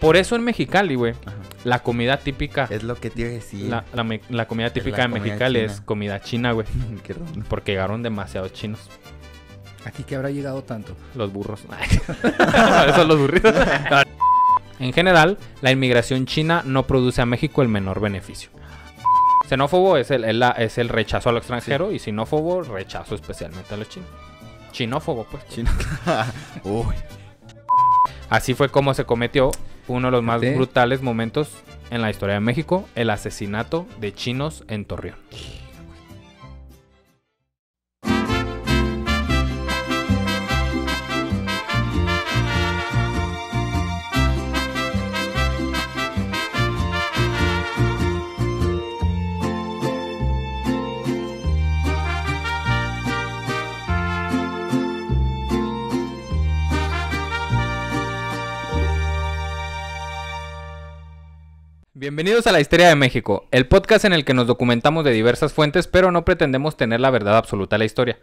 Por eso en Mexicali, güey. La comida típica. Es lo que tiene que decir. La, comida típica de Mexicali es comida china, güey. porque llegaron demasiados chinos. ¿Aquí que habrá llegado tanto? Los burros. Esos los burritos. en general, la inmigración china no produce a México el menor beneficio. Xenófobo es el, rechazo a lo extranjero y sinófobo, rechazo especialmente a los chinos. Chinófobo, pues. Chino. Uy. Así fue como se cometió uno de los más brutales momentos en la historia de México, el asesinato de chinos en Torreón. Bienvenidos a La Historia de México, el podcast en el que nos documentamos de diversas fuentes, pero no pretendemos tener la verdad absoluta de la historia.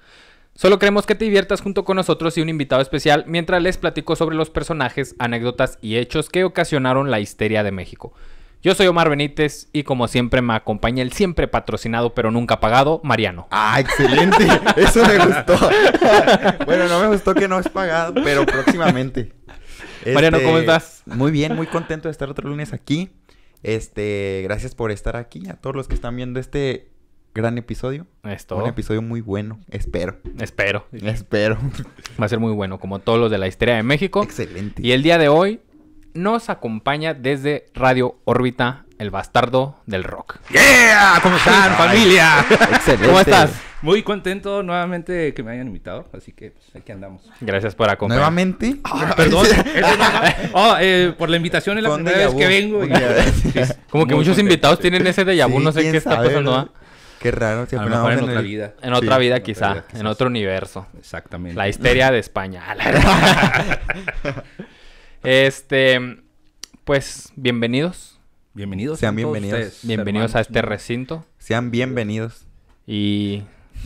Solo queremos que te diviertas junto con nosotros y un invitado especial mientras les platico sobre los personajes, anécdotas y hechos que ocasionaron la histeria de México. Yo soy Omar Benítez y como siempre me acompaña el siempre patrocinado pero nunca pagado, Mariano. Ah, excelente. Eso me gustó. bueno, no me gustó que no es pagado, pero próximamente. Mariano, ¿cómo este, estás? Muy bien, muy contento de estar otro lunes aquí. Este, gracias por estar aquí, a todos los que están viendo este gran episodio. Un episodio muy bueno, espero. Espero. Espero. Va a ser muy bueno, como todos los de la historia de México. Excelente. Y el día de hoy nos acompaña desde Radio Órbita el bastardo del rock. ¡Yeah! ¿Cómo están, familia? Excelente. ¿Cómo estás? Muy contento nuevamente que me hayan invitado, así que pues, aquí andamos. Gracias por acompañarme. ¿Nuevamente? perdón. oh, eh, por la invitación es la primera vez que vengo. como que muchos invitados tienen ese de yabú, no sé qué está pasando. ¿ah? Qué raro. tío. en, otra vida. En otra vida quizá, en otro universo. Exactamente. La histeria de España. este, pues, bienvenidos Bienvenidos. Sean bienvenidos. bienvenidos a este recinto. Sean bienvenidos. Y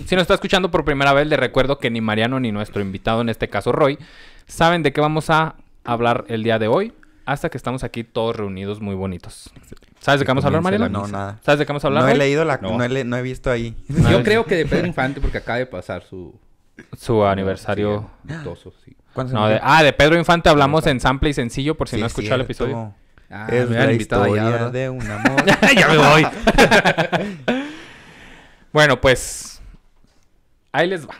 si nos está escuchando por primera vez, le recuerdo que ni Mariano ni nuestro invitado, en este caso Roy, saben de qué vamos a hablar el día de hoy hasta que estamos aquí todos reunidos muy bonitos. ¿Sabes de qué vamos a hablar, Mariano? No, nada. ¿Sabes de qué vamos a hablar? No he leído la... No. he no, he, visto ahí. Yo creo que de Pedro Infante porque acaba de pasar su... aniversario... ah, de Pedro Infante hablamos en sample y sencillo por si no escuchó el episodio. Ah, es me la historia ya, de un amor. ya me voy. bueno, pues ahí les va.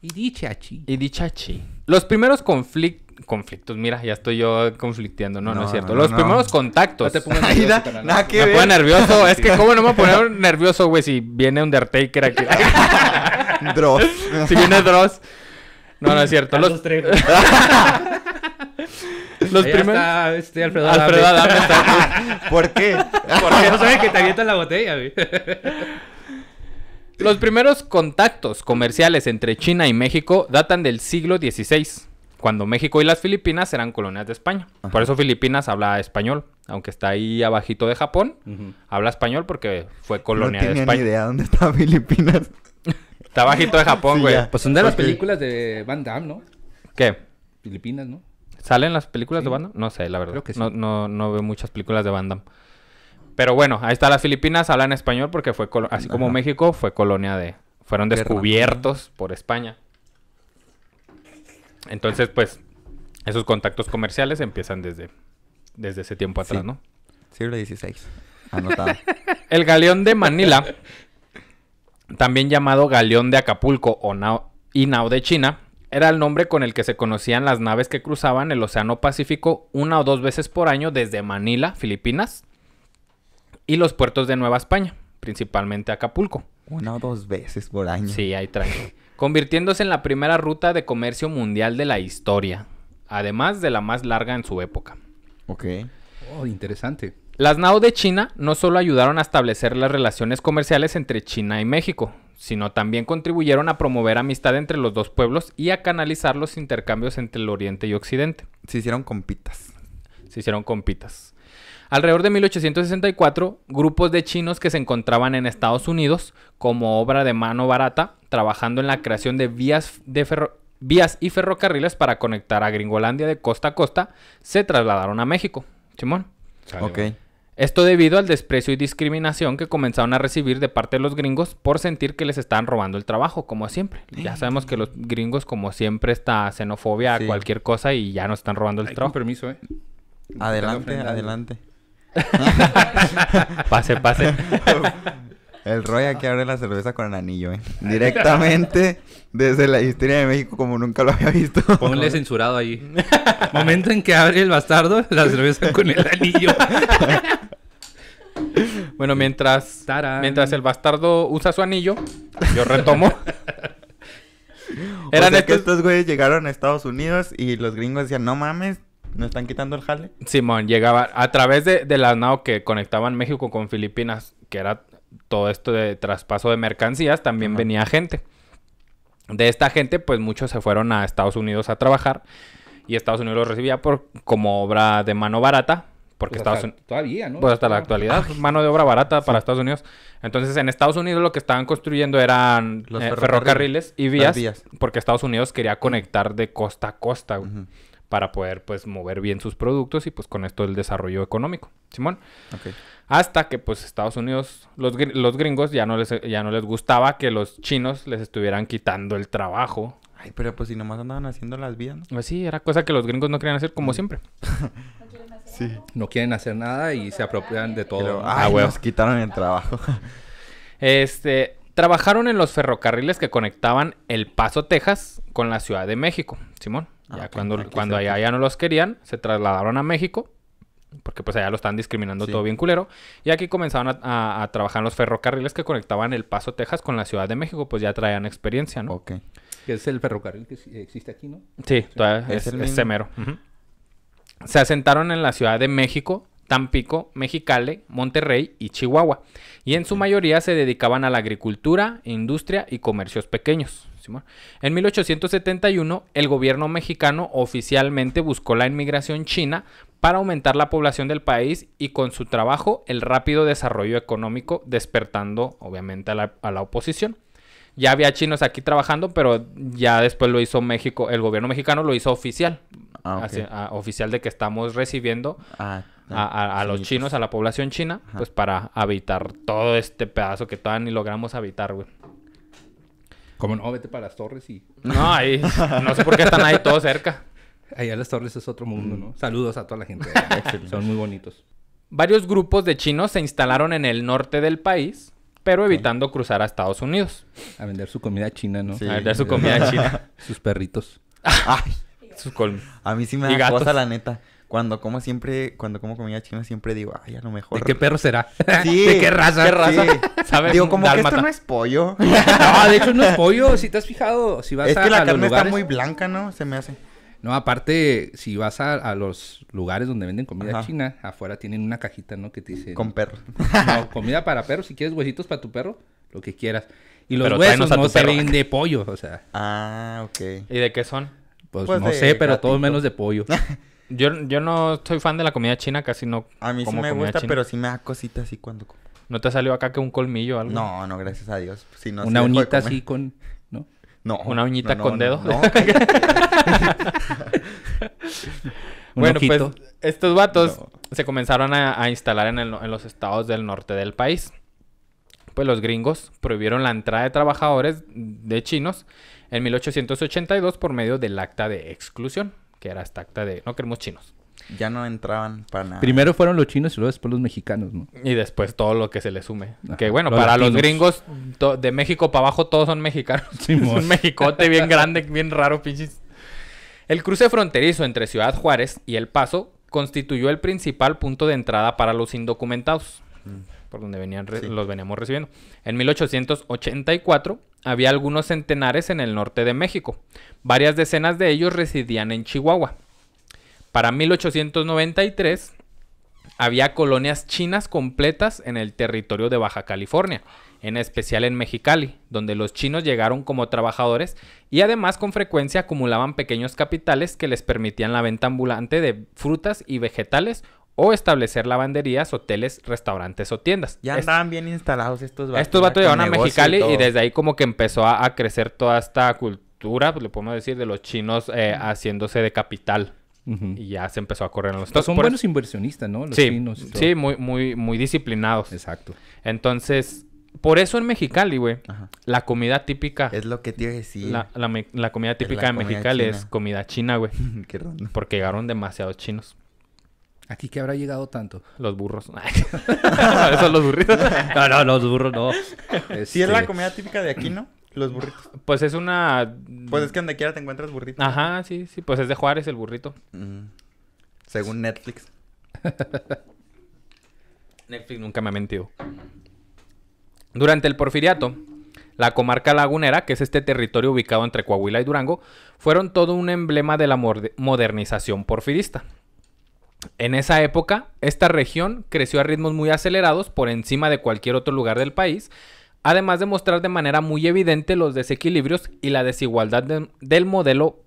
Y dichachi. Y dichachi. Los primeros conflictos conflictos. Mira, ya estoy yo conflicteando No, no, es cierto. los primeros contactos. No te nervioso, me nervioso. es que cómo no me poner nervioso, güey, si viene Undertaker aquí. Dross. si viene Dross. No, no es cierto. Los... Los primeros. Este, Alfredo, Alfredo ¿Por qué? Porque no sabes que te avientan la botella, güey. Los primeros contactos comerciales entre China y México datan del siglo XVI, cuando México y las Filipinas eran colonias de España. Por eso Filipinas habla español, aunque está ahí abajito de Japón, habla español porque fue colonia de España. No tenía idea dónde está Filipinas. está abajito de Japón, güey. Pues son de las películas de Van Damme, ¿no? ¿Qué? Filipinas, ¿no? ¿Salen las películas de banda? No sé, la verdad. no, no, no veo muchas películas de banda Pero bueno, ahí está las Filipinas, hablan español porque fue, así como México, fue colonia de... Fueron descubiertos por España. Entonces, pues, esos contactos comerciales empiezan desde, desde ese tiempo atrás, ¿no? Siglo XVI. Anotado. El galeón de Manila, también llamado galeón de Acapulco y Nao de China, era el nombre con el que se conocían las naves que cruzaban el Océano Pacífico una o dos veces por año desde Manila, Filipinas, y los puertos de Nueva España, principalmente Acapulco. Una o dos veces por año. Sí, ahí traje. convirtiéndose en la primera ruta de comercio mundial de la historia, además de la más larga en su época. Ok. Oh, interesante. Las naves de China no solo ayudaron a establecer las relaciones comerciales entre China y México, sino también contribuyeron a promover amistad entre los dos pueblos y a canalizar los intercambios entre el Oriente y Occidente. Se hicieron compitas. Se hicieron compitas. Alrededor de 1864, grupos de chinos que se encontraban en Estados Unidos como obra de mano barata, trabajando en la creación de vías, de vías y ferrocarriles para conectar a Gringolandia de costa a costa, se trasladaron a México. Simón. Ok. Esto debido al desprecio y discriminación que comenzaron a recibir de parte de los gringos por sentir que les estaban robando el trabajo, como siempre. Ya sabemos que los gringos, como siempre, está xenofobia a cualquier cosa y ya no están robando el trabajo. permiso, ¿eh? Adelante, adelante. Pase, pase. El Roy aquí abre la cerveza con el anillo, ¿eh? Directamente desde la historia de México como nunca lo había visto. Ponle censurado ahí. Momento en que abre el bastardo la cerveza con el anillo. Bueno, mientras, mientras el bastardo usa su anillo, yo retomo. Pues Eran que estos güeyes llegaron a Estados Unidos y los gringos decían, no mames, ¿No están quitando el jale? Simón, llegaba a través de, las NAO que conectaban México con Filipinas, que era todo esto de traspaso de mercancías, también venía gente. De esta gente, pues muchos se fueron a Estados Unidos a trabajar y Estados Unidos los recibía por, como obra de mano barata porque pues Estados Unidos... Todavía, ¿no? Pues hasta la actualidad, mano de obra barata para Estados Unidos. Entonces, en Estados Unidos lo que estaban construyendo eran Los eh, ferrocarriles, y vías, Porque Estados Unidos quería conectar de costa a costa, Para poder, pues, mover bien sus productos y, pues, con esto el desarrollo económico. Simón. Hasta que, pues, Estados Unidos, los, los gringos ya no, les, ya no les gustaba que los chinos les estuvieran quitando el trabajo. Ay, pero pues si nomás andaban haciendo las vías, ¿no? Pues sí, era cosa que los gringos no querían hacer como siempre. No quieren hacer nada y se apropian de todo. ah, nos quitaron el trabajo. este, trabajaron en los ferrocarriles que conectaban El Paso, Texas, con la Ciudad de México, Simón. Ah, ya cuando, cuando allá ya no los querían, se trasladaron a México, porque pues allá lo están discriminando todo bien culero. Y aquí comenzaron a, trabajar en los ferrocarriles que conectaban El Paso, Texas con la Ciudad de México, pues ya traían experiencia, ¿no? Ok. Que es el ferrocarril que existe aquí, ¿no? Sí, es, el semero se asentaron en la Ciudad de México, Tampico, Mexicali, Monterrey y Chihuahua, y en su mayoría se dedicaban a la agricultura, industria y comercios pequeños. En 1871, el gobierno mexicano oficialmente buscó la inmigración china para aumentar la población del país y con su trabajo el rápido desarrollo económico, despertando obviamente a la, a la oposición. Ya había chinos aquí trabajando, pero ya después lo hizo México, el gobierno mexicano lo hizo oficial. Ah, ah, oficial de que estamos recibiendo ah, a, los pues. chinos, a la población china, pues para habitar todo este pedazo que todavía ni logramos habitar, güey. Como no, vete para las torres y. No, ahí. No sé por qué están ahí todos cerca. Allá las torres es otro mundo, mm. ¿no? Saludos a toda la gente. Son muy bonitos. Varios grupos de chinos se instalaron en el norte del país pero evitando cruzar a Estados Unidos. A vender su comida china, ¿no? Sí. A vender su comida china. Sus perritos. Ay. Sus colmes. A mí sí me da cosa, la neta. Cuando como siempre, cuando como comida china siempre digo, ay, a lo mejor. ¿De qué perro será? Sí. ¿De qué raza? ¿Qué raza? ¿Sabes? Digo, como que esto no es pollo. no, de hecho no es pollo, si te has fijado, si vas a Es que la carne está muy blanca, ¿no? Se me hace. No, aparte, si vas a, los lugares donde venden comida china, afuera tienen una cajita, ¿no? Que te dice... Con perro. No, comida para perro. Si quieres huesitos para tu perro, lo que quieras. Y los huesos no se de pollo, o sea. Ah, ok. ¿Y de qué son? Pues, pues no sé, pero todo menos de pollo. yo, yo no soy fan de la comida china, casi no. A mí sí me gusta, pero sí me da cositas así cuando ¿No te salió acá que un colmillo o algo? No, no, gracias a Dios. Una unita así con... No. Una uñita con dedo. bueno, pues estos vatos se comenzaron a, instalar en, los estados del norte del país. Pues los gringos prohibieron la entrada de trabajadores de chinos en 1882 por medio del acta de exclusión, que era esta acta de no queremos chinos ya no entraban para nada. Primero fueron los chinos y luego después los mexicanos, ¿no? Y después todo lo que se les sume. Que bueno, para los gringos de México para abajo todos son mexicanos. un mexicote bien grande, bien raro, pichis. El cruce fronterizo entre Ciudad Juárez y El Paso constituyó el principal punto de entrada para los indocumentados, mm. por donde venían los veníamos recibiendo. En 1884 había algunos centenares en el norte de México. Varias decenas de ellos residían en Chihuahua. Para 1893 había colonias chinas completas en el territorio de Baja California, en especial en Mexicali, donde los chinos llegaron como trabajadores y además con frecuencia acumulaban pequeños capitales que les permitían la venta ambulante de frutas y vegetales o establecer lavanderías, hoteles, restaurantes o tiendas. Ya estaban bien instalados estos vatos. Estos vatos llegaron a Mexicali y, desde ahí como que empezó a, crecer toda esta cultura, pues, le podemos decir, de los chinos eh, haciéndose de capital. Y ya se empezó a correr en los... Pues son buenos inversionistas, ¿no? Los sí, sí, muy, muy, muy disciplinados. Exacto. Entonces, por eso en Mexicali, güey, la comida típica. Es lo que te iba decir. La, comida típica de Mexicali es comida china, güey. Qué Porque llegaron demasiados chinos. ¿Aquí qué habrá llegado tanto? Los burros. Esos los burritos. no, no, los burros no. Sí, es la este, comida típica de aquí, ¿no? Los burritos. Pues es una. Pues es que donde quiera te encuentras burrito. Ajá, sí, sí. Pues es de Juárez el burrito. Mm. Según Netflix. Netflix nunca me ha mentido. Durante el Porfiriato, la comarca lagunera, que es este territorio ubicado entre Coahuila y Durango, fueron todo un emblema de la modernización porfirista. En esa época, esta región creció a ritmos muy acelerados por encima de cualquier otro lugar del país, además de mostrar de manera muy evidente los desequilibrios y la desigualdad del modelo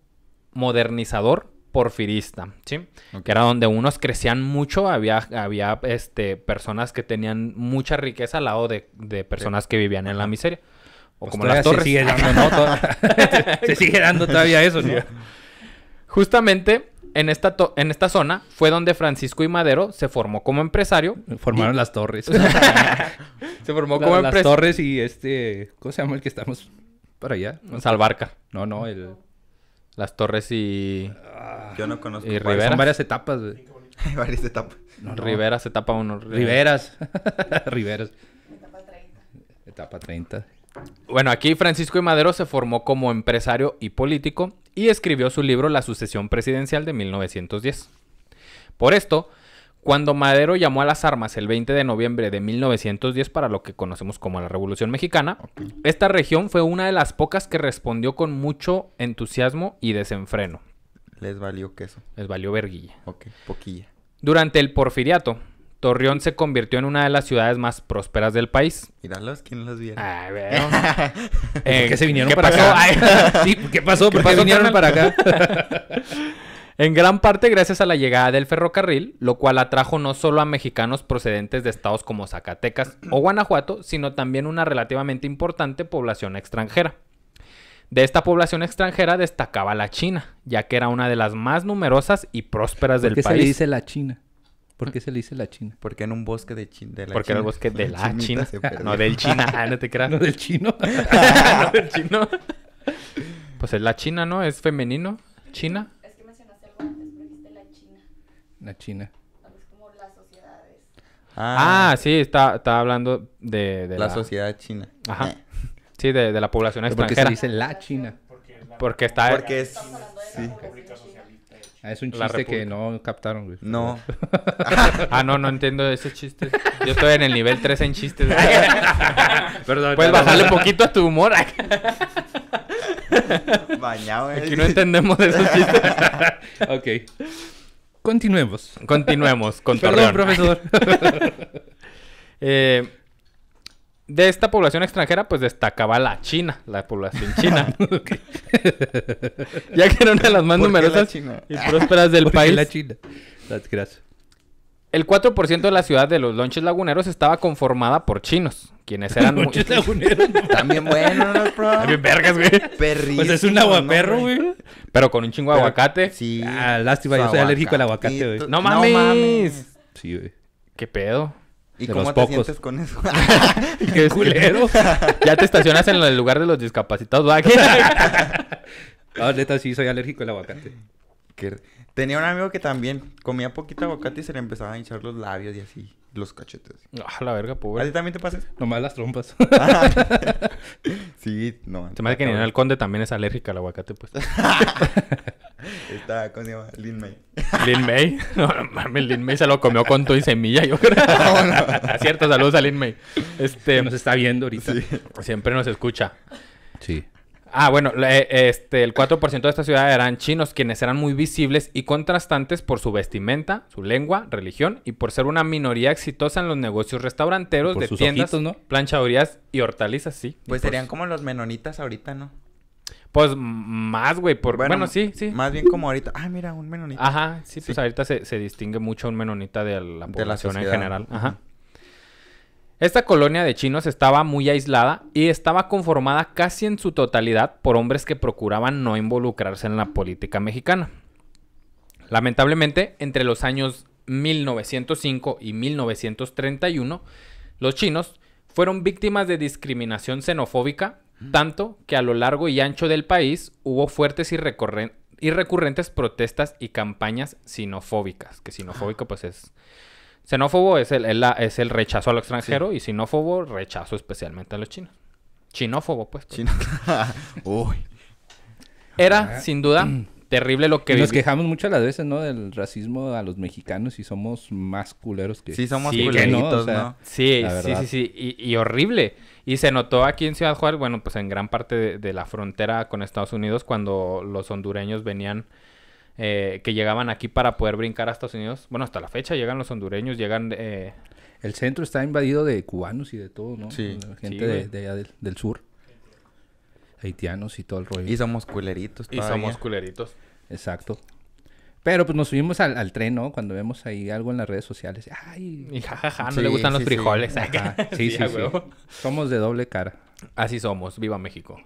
modernizador porfirista, ¿sí? Que era donde unos crecían mucho, había, había este, personas que tenían mucha riqueza al lado de, personas que vivían en la miseria. O pues como las torres. Se sigue dando, ¿no? se sigue dando todavía eso, ¿no? Justamente en esta, en esta zona fue donde Francisco y Madero se formó como empresario. Formaron las torres. se formó como empresario. Las torres y este... ¿Cómo se llama el que estamos para allá? Salvarca. No, no, Las torres y... Ah. Yo no conozco. Y Rivera. Son varias etapas. Hay varias etapas. No, Riveras, etapa uno. Riveras. Riveras. Etapa 30. Etapa 30. Bueno, aquí Francisco y Madero se formó como empresario y político y escribió su libro La sucesión presidencial de 1910. Por esto, cuando Madero llamó a las armas el 20 de noviembre de 1910 para lo que conocemos como la Revolución Mexicana, esta región fue una de las pocas que respondió con mucho entusiasmo y desenfreno. Les valió queso. Les valió verguilla. Ok, poquilla. Durante el porfiriato, Torreón se convirtió en una de las ciudades más prósperas del país. Míralos, ¿quién los vio? ¿Qué eh, se vinieron para acá? ¿qué pasó? ¿Qué ¿Por qué vinieron para acá? en gran parte gracias a la llegada del ferrocarril, lo cual atrajo no solo a mexicanos procedentes de estados como Zacatecas o Guanajuato, sino también una relativamente importante población extranjera. De esta población extranjera destacaba la China, ya que era una de las más numerosas y prósperas del país. ¿Qué se dice la China? ¿Por qué se le dice la China? Porque en un bosque de, la China. Porque en el bosque de la, China. No, del China. Ah, no te creas. No, del chino. no, del chino. Pues es la China, ¿no? Es femenino. China. Es que mencionaste algo antes, pero la China. La China. Es como las sociedades. Ah. ah, sí, está, está hablando de, la, la, sociedad china. Ajá. Eh. Sí, de, de la población extranjera. qué se dice la China. Porque, porque está... Porque es... Ah, es un chiste que no captaron, güey. No. ah, no, no entiendo ese chiste. Yo estoy en el nivel 3 en chistes. Perdón. Puedes bajarle poquito a tu humor. Bañado, eh. Aquí no entendemos esos chistes. ok. Continuemos. Continuemos con Perdón, profesor. eh, de esta población extranjera, pues destacaba la China, la población china. Ah, ya que era una de las más numerosas y prósperas del país. La China. El 4% de la ciudad de los lonches laguneros estaba conformada por chinos, quienes eran lonches laguneros. También bueno, no, bro. También vergas, güey. Perrísimo, pues es un aguaperro, güey. Pero con un chingo de aguacate. Sí. Ah, lástima, yo soy alérgico al aguacate, güey. No mames. No mames. Sí, güey. ¿Qué pedo? ¿Y cómo sientes con eso? ¡Qué culero! ya te estacionas en el lugar de los discapacitados, va ah, sí, soy alérgico al aguacate. Tenía un amigo que también comía poquito aguacate y se le empezaban a hinchar los labios y así, los cachetes. Ah, la verga, pobre. ¿A ti también te pasa Nomás las trompas. sí, no. Se me hace que el Conde también es alérgico al aguacate, pues. Está, ¿cómo se llama? Lin May. Lin May. No, mames, Lin May se lo comió con todo y semilla, yo creo. No, ah, Cierto, saludos a Lin May. Este, nos está viendo ahorita. Siempre nos escucha. Sí. Ah, bueno, este, el 4% de esta ciudad eran chinos, quienes eran muy visibles y contrastantes por su vestimenta, su lengua, religión y por ser una minoría exitosa en los negocios restauranteros, de tiendas, planchadurías y hortalizas, sí. Pues serían como los menonitas ahorita, ¿no? Pues más, güey, por... Bueno, sí, sí. Más bien como ahorita, ah, mira, un menonita. Ajá, sí, pues ahorita se, distingue mucho un menonita de la población en general. Ajá. Esta colonia de chinos estaba muy aislada y estaba conformada casi en su totalidad por hombres que procuraban no involucrarse en la política mexicana. Lamentablemente, entre los años 1905 y 1931, los chinos fueron víctimas de discriminación xenofóbica tanto que a lo largo y ancho del país hubo fuertes y, y recurrentes protestas y campañas sinofóbicas, que sinofóbico pues es... Xenófobo es el, rechazo a lo extranjero y sinófobo rechazo especialmente a los chinos. Chinófobo, pues. pues. Uy. Era, ah. sin duda, terrible lo que... nos quejamos muchas las veces, ¿no? Del racismo a los mexicanos y somos más culeros que... Sí, somos sí, culeritos, no, Sí, sí, sí, sí. Y, y horrible. Y se notó aquí en Ciudad Juárez, bueno, pues en gran parte de, la frontera con Estados Unidos, cuando los hondureños venían, eh, que llegaban aquí para poder brincar a Estados Unidos. Bueno, hasta la fecha llegan los hondureños, llegan... Eh, el centro está invadido de cubanos y de todo, ¿no? Sí. Gente de, del, sur. Haitianos y todo el rollo. Y somos culeritos. Todavía. Y somos culeritos. Exacto. Pero pues nos subimos al, tren, ¿no? Cuando vemos ahí algo en las redes sociales. Ay. jajaja, no le gustan los frijoles. ¿eh? Sí, sí, sí, Somos de doble cara. Así somos. Viva México.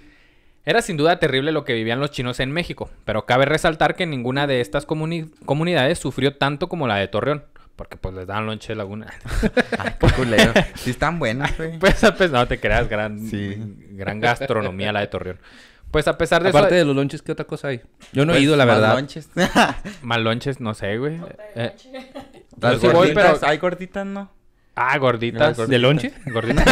Era sin duda terrible lo que vivían los chinos en México, pero cabe resaltar que ninguna de estas comunidades sufrió tanto como la de Torreón. Porque pues les dan lonche de laguna. Ay, qué Sí están buenas, güey. Pues, pues, no te creas, gran, gran gastronomía la de Torreón. Pues a pesar de Aparte eso... de los lonches, ¿qué otra cosa hay? Yo no he pues, ido, la verdad. Más lonches. lonches, no sé, güey. voy, eh, pero... Pues, ¿Hay gorditas, no? Ah, gorditas. ¿De lonche? Gorditas.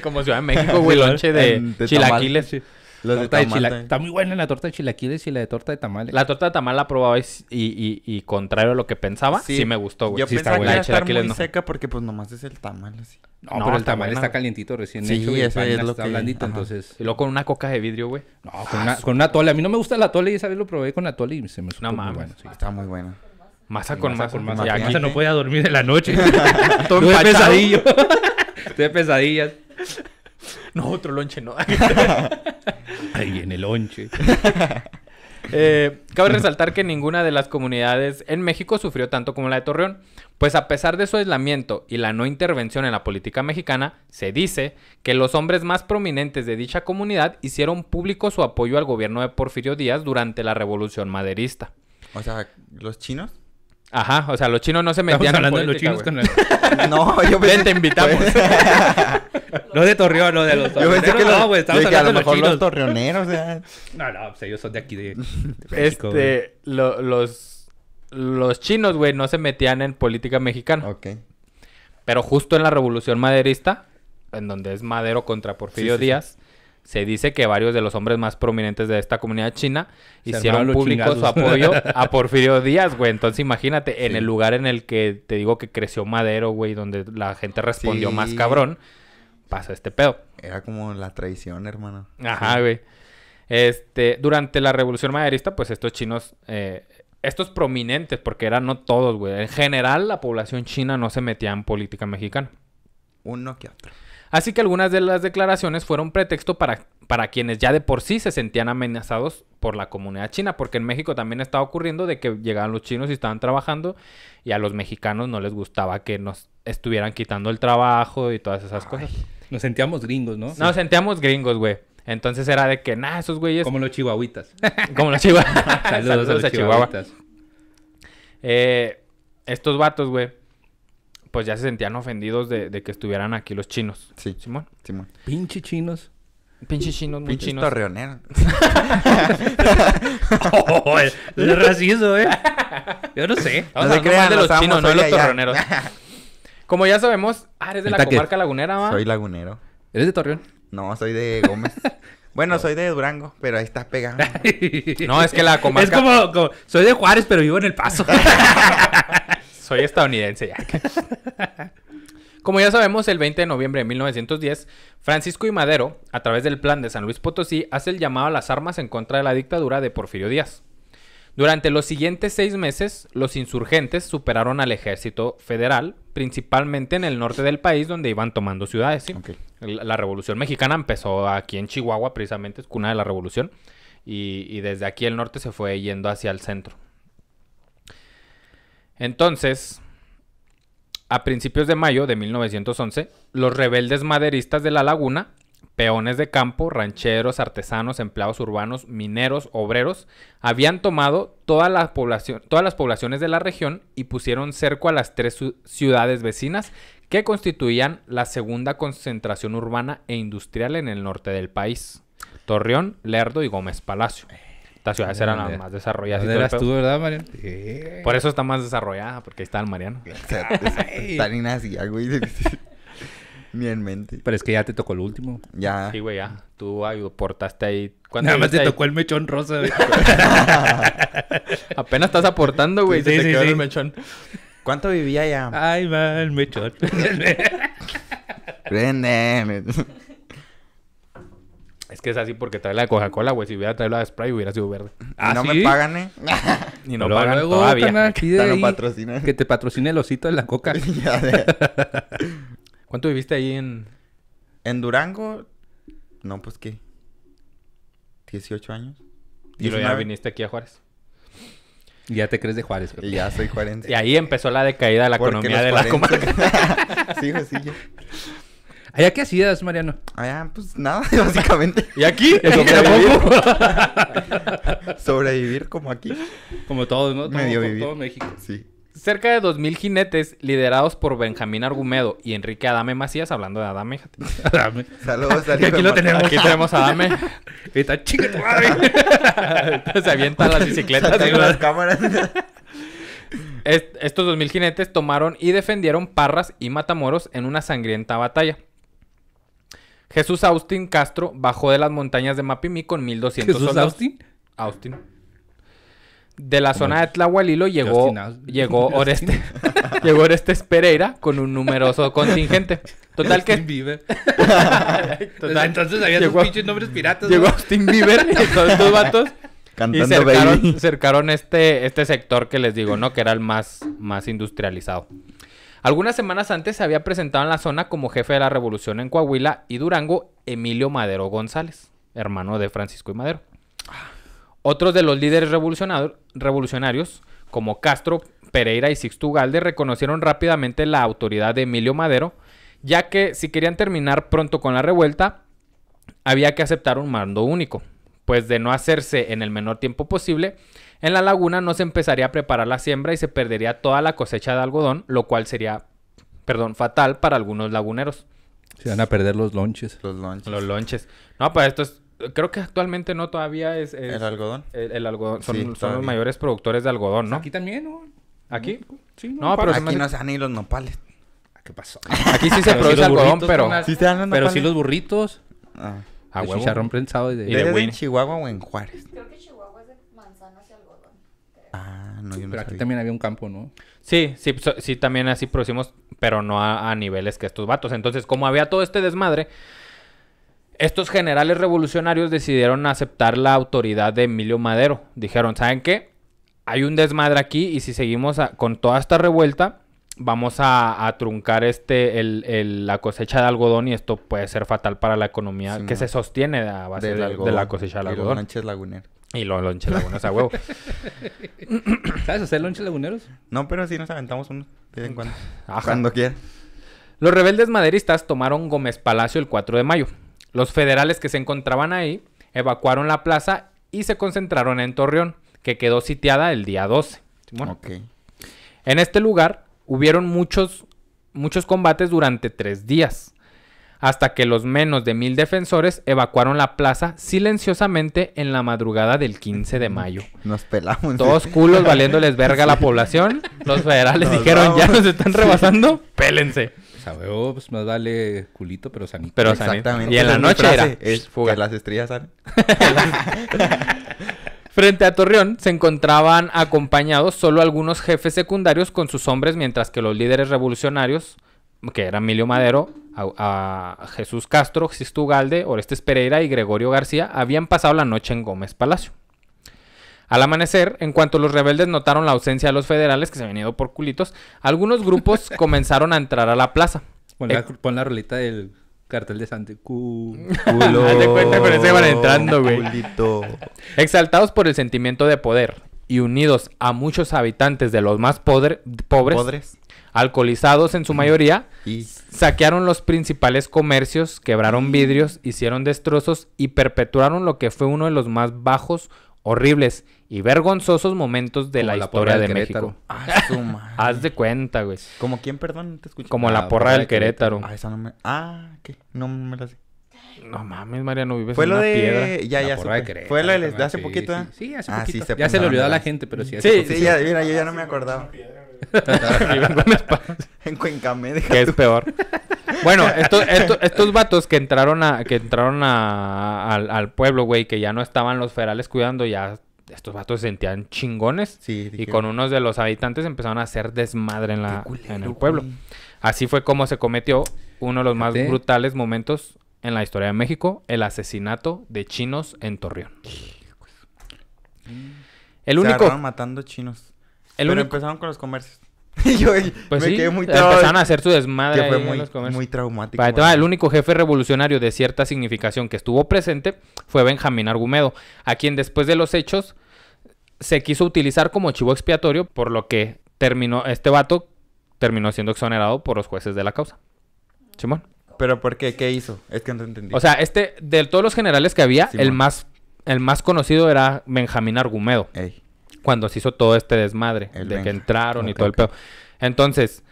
Como Ciudad de México, güey, lonche de, chilaquiles. Los de, Está muy buena la torta de chilaquiles y la de torta de tamales. La torta de tamal la probaba y, y, contrario a lo que pensaba, sí, me gustó, güey. Yo pensaba que iba a estar muy seca porque pues nomás es el tamal así. No, pero el tamal está calientito recién sí, hecho. y es lo está que... blandito, entonces... Y luego con una coca de vidrio, güey. No, con, una, con una tole. A mí no me gusta la tole y esa vez lo probé con la tole y se me supo no, muy está muy buena. Masa con masa. Con masa. no podía dormir de la noche. Estoy pesadillo. Estoy pesadillas. No, otro lonche no. Y en el onche. Eh, cabe resaltar que ninguna de las comunidades en México sufrió tanto como la de Torreón, pues a pesar de su aislamiento y la no intervención en la política mexicana, se dice que los hombres más prominentes de dicha comunidad hicieron público su apoyo al gobierno de Porfirio Díaz durante la Revolución Maderista. O sea, ¿los chinos? Ajá, o sea, los chinos no se metían en hablando política, de los chinos No, yo pensé... te invitamos. no de Torreón, no de los torreoneros. Yo pensé que no, güey, estamos hablando de los mejor chinos. los torreoneros, o sea... No, no, pues, ellos son de aquí de, Este, los, los chinos, güey, no se metían en política mexicana. Ok. Pero justo en la Revolución Maderista, en donde es Madero contra Porfirio Díaz, se dice que varios de los hombres más prominentes de esta comunidad china hicieron público su apoyo a Porfirio Díaz, güey. Entonces imagínate, en el lugar en el que te digo que creció Madero, güey, donde la gente respondió más cabrón, pasa este pedo. Era como la traición, hermano. Ajá, güey. Este, durante la revolución maderista, pues estos chinos eh, estos prominentes, porque eran no todos, güey. En general, la población china no se metía en política mexicana. Uno que otro. Así que algunas de las declaraciones fueron pretexto para, para quienes ya de por sí se sentían amenazados por la comunidad china, porque en México también estaba ocurriendo de que llegaban los chinos y estaban trabajando y a los mexicanos no les gustaba que nos estuvieran quitando el trabajo y todas esas cosas. Nos sentíamos gringos, ¿no? Nos sentíamos gringos, güey. Entonces era de que, nada, esos güeyes... Como los chihuahuitas. Como los chihuahuitas. Saludos, los chihuahuitas. Eh, estos vatos, güey pues ya se sentían ofendidos de, que estuvieran aquí los chinos. Sí. Simón. Simón. Pinche chinos. Pinche chinos, muy Pinche chinos. es racismo, eh. Yo no sé. No, de los, chinos, no de los torreoneros. Como ya sabemos, ah, eres de la comarca lagunera, ¿va? Soy lagunero. ¿Eres de Torreón? No, soy de Gómez. Bueno, soy de Durango, pero ahí estás pegado. no, es que la comarca... Es como, como... Soy de Juárez, pero vivo en El Paso soy estadounidense ya. Como ya sabemos, el 20 de noviembre de 1910, Francisco y Madero, a través del plan de San Luis Potosí, hace el llamado a las armas en contra de la dictadura de Porfirio Díaz. Durante los siguientes seis meses, los insurgentes superaron al ejército federal, principalmente en el norte del país, donde iban tomando ciudades. La, Revolución Mexicana empezó aquí en Chihuahua, precisamente, es cuna de la Revolución, y desde aquí el norte se fue yendo hacia el centro, entonces, a principios de mayo de 1911, los rebeldes maderistas de La Laguna, peones de campo, rancheros, artesanos, empleados urbanos, mineros, obreros, habían tomado todas las poblaciones de la región y pusieron cerco a las tres ciudades vecinas que constituían la segunda concentración urbana e industrial en el norte del país. Torreón, Lerdo y Gómez Palacio las ciudades eran las más desarrolladas. ¿Dónde eras tú, verdad, Mariano? Sí. Por eso está más desarrollada, porque ahí está el Mariano. Está en Asia, güey. Ni en mente. Pero es que ya te tocó el último. Ya. Sí, güey, ya. Tú aportaste ahí. Nada más te tocó el mechón rosa, Apenas estás aportando, güey. Sí, sí, sí, el mechón. ¿Cuánto vivía ya? Ay, va el mechón. Prende. Es que es así porque trae la Coca-Cola, güey. Si hubiera traído la Sprite, hubiera sido verde. Ah, y no ¿Ah, me pagan, ¿eh? y no pagan luego, todavía. Que te patrocine el osito de la coca. ¿Cuánto viviste ahí en...? En Durango... No, pues, ¿qué? 18 años. Y luego ya viniste aquí a Juárez. Ya te crees de Juárez. Güey. Ya soy juarense. Y ahí empezó la decaída de la economía de la comarca. sí, sí. ¿Allá qué hacías, Mariano? Allá, ah, pues nada, básicamente. ¿Y aquí? Sobrevivir. sobrevivir como aquí. Como todos, ¿no? Todo, Medio vivir. Todo México. Sí. Cerca de 2.000 jinetes liderados por Benjamín Argumedo y Enrique Adame Macías, hablando de Adame. Adame. Saludos, Aquí lo tenemos. Aquí tenemos a Adame. Y está Se avientan las bicicletas. y las cámaras. estos 2.000 jinetes tomaron y defendieron Parras y Matamoros en una sangrienta batalla. Jesús Austin Castro bajó de las montañas de Mapimí con 1200 ¿Jesús Austin? Austin. De la zona de Tlahualilo llegó, llegó Oreste. llegó Oreste Pereira con un numeroso contingente. Total que. Austin Bieber. entonces había llegó, pinches nombres piratas. Llegó Austin Bieber y todos estos vatos. Cantando y cercaron, este, este, sector que les digo, ¿no? Que era el más, más industrializado. Algunas semanas antes se había presentado en la zona como jefe de la revolución en Coahuila y Durango Emilio Madero González, hermano de Francisco y Madero. Otros de los líderes revolucionarios, como Castro, Pereira y Sixto reconocieron rápidamente la autoridad de Emilio Madero, ya que si querían terminar pronto con la revuelta, había que aceptar un mando único, pues de no hacerse en el menor tiempo posible, en la laguna no se empezaría a preparar la siembra y se perdería toda la cosecha de algodón, lo cual sería, perdón, fatal para algunos laguneros. Se van a perder los lonches. Los lonches. Los lonches. No, pues esto es, creo que actualmente no todavía es... ¿El algodón? El, algodón, son, los mayores productores de algodón, ¿no? Aquí también, ¿no? ¿Aquí? Sí, no, pero... Aquí no se dan ni los nopales. Ah, ¿Qué pasó? Aquí sí se produce algodón, pero... ¿Sí se pero sí los burritos. Ah. A huevo. chicharrón prensado y de, de, de, Chihuahua o en Juárez. Pero aquí también había un campo, ¿no? Sí, sí, sí, también así producimos, pero no a, niveles que estos vatos. Entonces, como había todo este desmadre, estos generales revolucionarios decidieron aceptar la autoridad de Emilio Madero. Dijeron, ¿saben qué? Hay un desmadre aquí y si seguimos con toda esta revuelta, vamos a, truncar este el, la cosecha de algodón y esto puede ser fatal para la economía que se sostiene a base de, la cosecha de algodón. Y los lonches a huevo. ¿Sabes hacer lonches laguneros? No, pero sí nos aventamos uno de vez en cuando. Ajá. Cuando quieran. Los rebeldes maderistas tomaron Gómez Palacio el 4 de mayo. Los federales que se encontraban ahí evacuaron la plaza y se concentraron en Torreón, que quedó sitiada el día 12. En este lugar hubieron muchos, muchos combates durante tres días hasta que los menos de mil defensores evacuaron la plaza silenciosamente en la madrugada del 15 de mayo. Nos pelamos. Todos culos valiéndoles verga a la población. Los federales dijeron, ya nos están rebasando, pélense. O pues, más vale culito, pero sanito. Pero Exactamente. Y en la noche era... Es pues, fuga. las estrellas salen. Frente a Torreón se encontraban acompañados solo algunos jefes secundarios con sus hombres, mientras que los líderes revolucionarios que era Emilio Madero, a, Jesús Castro, Sisto Galde, Orestes Pereira y Gregorio García, habían pasado la noche en Gómez Palacio. Al amanecer, en cuanto los rebeldes notaron la ausencia de los federales, que se habían ido por culitos, algunos grupos comenzaron a entrar a la plaza. Pon la, eh, ruleta del cartel de sante Culo. Haz cuenta, con van entrando, güey. Exaltados por el sentimiento de poder y unidos a muchos habitantes de los más pobres pobres, alcoholizados en su mayoría, saquearon los principales comercios, quebraron vidrios, hicieron destrozos y perpetuaron lo que fue uno de los más bajos, horribles y vergonzosos momentos de la, historia de México. Ah, Haz de cuenta, güey. ¿Como quién, perdón? Te escuché. Como ah, la, porra, del, Querétaro. Ah, esa no me... Ah, ¿qué? No me la sé. No mames, Mariano, vives fue en lo una de... piedra. Ya, ya, se Fue lo de hace poquito, ¿eh? Sí, hace ah, poquito. ya se, lo le olvidó a la gente, pero sí Sí, sí, ya, mira, yo ya no me acordaba en, en Cuencamé, Que es peor. Bueno, estos, vatos que entraron a, que entraron al, pueblo, güey, que ya no estaban los ferales cuidando, ya estos vatos se sentían chingones. y con unos de los habitantes empezaron a hacer desmadre en, la, en el pueblo. Así fue como se cometió uno de los más brutales momentos en la historia de México, el asesinato de chinos en Torreón. El único. matando chinos. Pero empezaron con los comercios. yo pues me quedé muy empezaron a hacer su desmadre muy, los comercios. muy traumático. el único jefe revolucionario de cierta significación que estuvo presente fue Benjamín Argumedo, a quien después de los hechos se quiso utilizar como chivo expiatorio, por lo que terminó este vato terminó siendo exonerado por los jueces de la causa. Simón. ¿Pero por qué? ¿Qué hizo? Es que no entendí. O sea, este, de todos los generales que había, el más, el más conocido era Benjamín Argumedo. Ey cuando se hizo todo este desmadre, el de que entraron y todo el pedo. Entonces,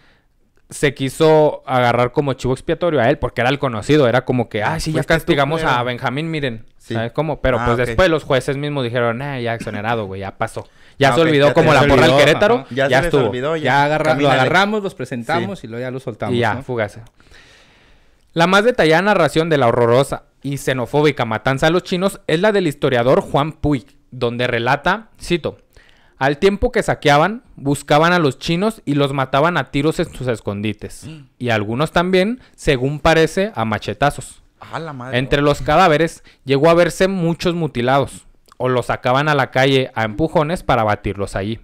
se quiso agarrar como chivo expiatorio a él porque era el conocido, era como que, ah, sí, ya pues, castigamos a Benjamín, miren, ¿sabes cómo? Pero ah, pues después los jueces mismos dijeron, ...eh, ya exonerado, güey, ya pasó. Ya ah, se olvidó como la porra del Querétaro, ya, se estuvo. olvidó, ya, ya lo agarramos, los presentamos y luego ya lo soltamos. ya, fugase. La más detallada narración de la horrorosa y xenofóbica matanza a los chinos es la del historiador Juan Puig, donde relata, cito, al tiempo que saqueaban, buscaban a los chinos y los mataban a tiros en sus escondites. Mm. Y algunos también, según parece, a machetazos. Ah, Entre los cadáveres llegó a verse muchos mutilados, o los sacaban a la calle a empujones para batirlos allí.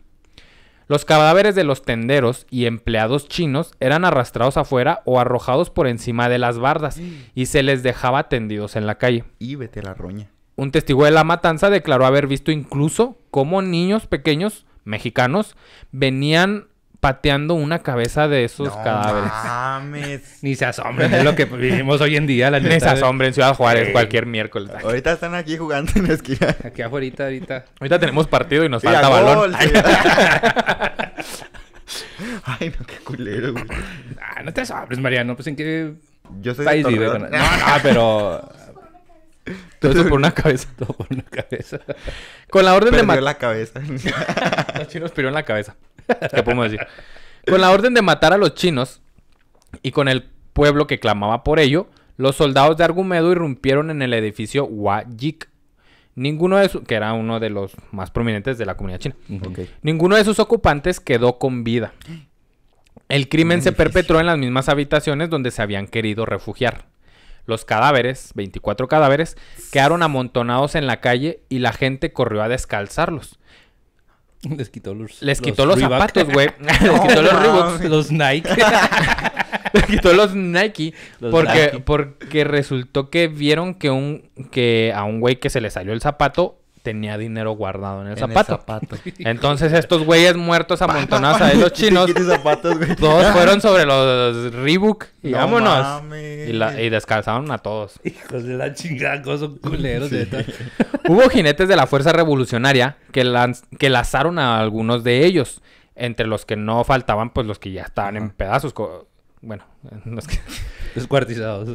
Los cadáveres de los tenderos y empleados chinos eran arrastrados afuera o arrojados por encima de las bardas mm. y se les dejaba tendidos en la calle. Y vete la roña. Un testigo de la matanza declaró haber visto incluso cómo niños pequeños mexicanos venían pateando una cabeza de esos no cadáveres. Ni se asombren, es lo que vivimos hoy en día. La Ni se asombren en Ciudad Juárez cualquier miércoles. Ahorita están aquí jugando en la esquina. Aquí afuera, ahorita. Ahorita tenemos partido y nos falta balón. Ay, no, qué culero, güey. Ah, no te asombres, Mariano. Pues en qué Yo soy país vive. No, no, pero... Todo por una cabeza. Todo por una cabeza. Con la orden de matar. la cabeza. los chinos la cabeza. ¿Qué podemos decir? Con la orden de matar a los chinos y con el pueblo que clamaba por ello, los soldados de Argumedo irrumpieron en el edificio Wajik. Ninguno de sus, que era uno de los más prominentes de la comunidad china. Ninguno de sus ocupantes quedó con vida. El crimen se perpetró en las mismas habitaciones donde se habían querido refugiar. Los cadáveres, 24 cadáveres, quedaron amontonados en la calle y la gente corrió a descalzarlos. Les quitó los, los, zapatos, güey. Les quitó los Reeboks. Los Nike. Les quitó los Nike. porque, porque resultó que vieron que un que a un güey que se le salió el zapato tenía dinero guardado en el, en zapato. Entonces estos güeyes muertos amontonados a los chinos. Todos fueron sobre los Reebok y vámonos. Y, la, descalzaron a todos. Hijos de la chingada, esos culeros. Hubo jinetes de la fuerza revolucionaria que, lanz, que lazaron a algunos de ellos. Entre los que no faltaban, pues los que ya estaban en pedazos. Bueno, los que...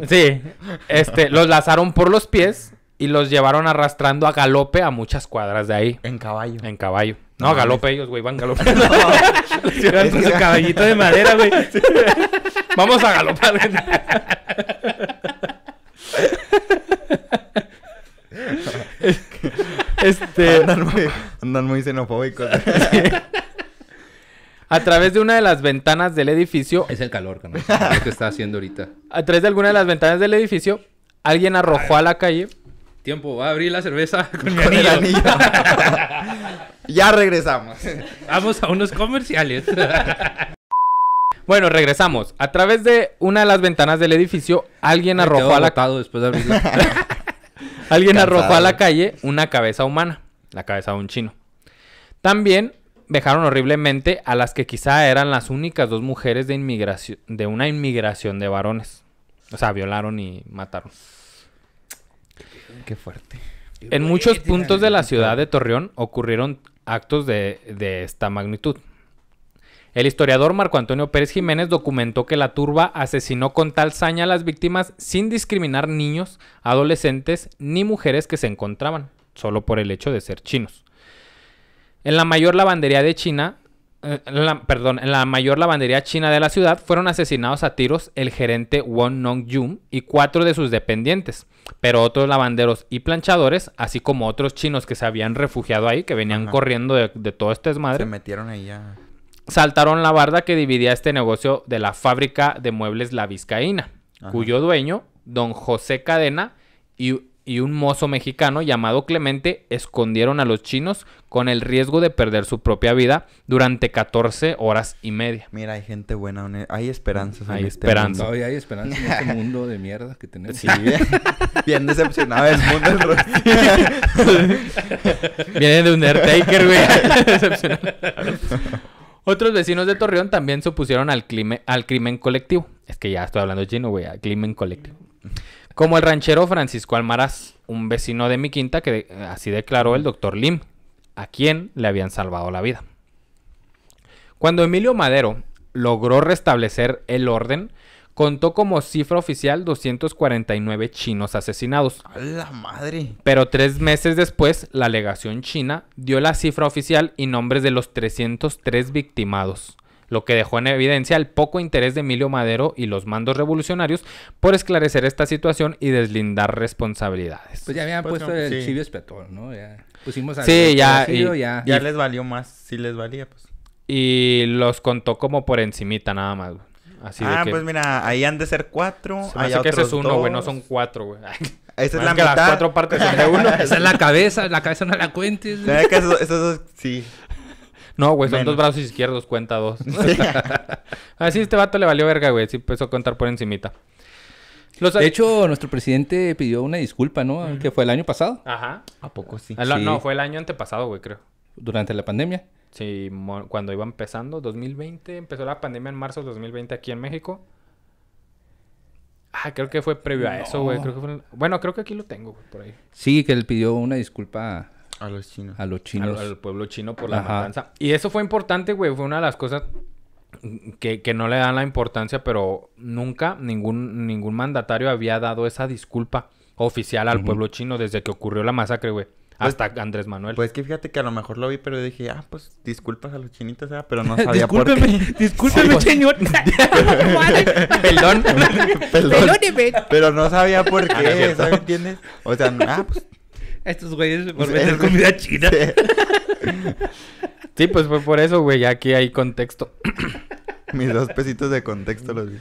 Sí. Este, los lazaron por los pies y los llevaron arrastrando a galope a muchas cuadras de ahí. En caballo. En caballo. No, a galope ellos, güey, van galope. No, caballito de madera, güey. Vamos a galopar. este... Andan muy, xenofóbicos. A través de una de las ventanas del edificio... Es el calor, ¿no? Lo que está haciendo ahorita. A través de alguna de las ventanas del edificio, alguien arrojó a la calle Tiempo, va a abrir la cerveza con, anillo. ya regresamos. Vamos a unos comerciales. Bueno, regresamos. A través de una de las ventanas del edificio, alguien arrojó a la después alguien arrojó a la calle una cabeza humana, la cabeza de un chino. También dejaron horriblemente a las que quizá eran las únicas dos mujeres de inmigración de una inmigración de varones. O sea, violaron y mataron. Qué fuerte. en muchos puntos de la ciudad de Torreón ocurrieron actos de, de esta magnitud. El historiador Marco Antonio Pérez Jiménez documentó que la turba asesinó con tal saña a las víctimas sin discriminar niños, adolescentes ni mujeres que se encontraban, solo por el hecho de ser chinos. En la mayor lavandería de China eh, la, perdón, en la mayor lavandería china de la ciudad, fueron asesinados a tiros el gerente Won Nong Jun y cuatro de sus dependientes, pero otros lavanderos y planchadores, así como otros chinos que se habían refugiado ahí, que venían corriendo de, todo este desmadre. Se metieron ahí ya. Saltaron la barda que dividía este negocio de la fábrica de muebles La Vizcaína, cuyo dueño, don José Cadena, y y un mozo mexicano llamado Clemente escondieron a los chinos con el riesgo de perder su propia vida durante 14 horas y media. Mira, hay gente buena, hay esperanzas. Hay en Este hay esperanzas en este, este mundo de mierda que tenemos. Sí, bien, decepcionado el mundo. Viene de Undertaker, güey. decepcionado. Otros vecinos de Torreón también se opusieron al, al crimen colectivo. Es que ya estoy hablando chino, güey, al crimen colectivo. Como el ranchero Francisco Almaraz, un vecino de mi quinta que eh, así declaró el doctor Lim, a quien le habían salvado la vida. Cuando Emilio Madero logró restablecer el orden, contó como cifra oficial 249 chinos asesinados. ¡A la madre! Pero tres meses después, la legación china dio la cifra oficial y nombres de los 303 victimados lo que dejó en evidencia el poco interés de Emilio Madero y los mandos revolucionarios por esclarecer esta situación y deslindar responsabilidades. Pues ya habían pues puesto el chivio espetón, ¿no? Ya pusimos sí, ya, ya, les valió más, sí les valía, pues. Y los contó como por encimita nada más, Así ah, de que... pues mira, ahí han de ser cuatro. Se que ese es uno, güey, no son cuatro, güey. Esa es la mitad. las cuatro partes son de uno. Esa es la cabeza, la cabeza no la cuentes. ¿Sabes que eso esos, sí, no, güey, son dos brazos izquierdos, cuenta dos. Así este vato le valió verga, güey. Sí empezó a contar por encimita. De hecho, nuestro presidente pidió una disculpa, ¿no? Que fue el año pasado. Ajá. ¿A poco sí? No, fue el año antepasado, güey, creo. Durante la pandemia. Sí, cuando iba empezando, 2020, empezó la pandemia en marzo de 2020 aquí en México. Ah, creo que fue previo a eso, güey. Bueno, creo que aquí lo tengo, güey, por ahí. Sí, que él pidió una disculpa a los chinos. A los chinos. Al, pueblo chino por la matanza. Y eso fue importante, güey. Fue una de las cosas que, que, no le dan la importancia, pero nunca ningún, ningún mandatario había dado esa disculpa oficial al pueblo chino desde que ocurrió la masacre, güey. Pues Hasta Andrés Manuel. Pues que fíjate que a lo mejor lo vi, pero dije, ah, pues disculpas a los chinitos, ah", pero no sabía por ah, qué. Discúlpeme, ¡Discúlpeme, señor. Perdón. Perdón. Pero no sabía por qué, ¿sabes? ¿Entiendes? O sea, ah, pues estos güeyes por vender comida china. Sí. pues fue por eso, güey. aquí hay contexto. Mis dos pesitos de contexto los vi.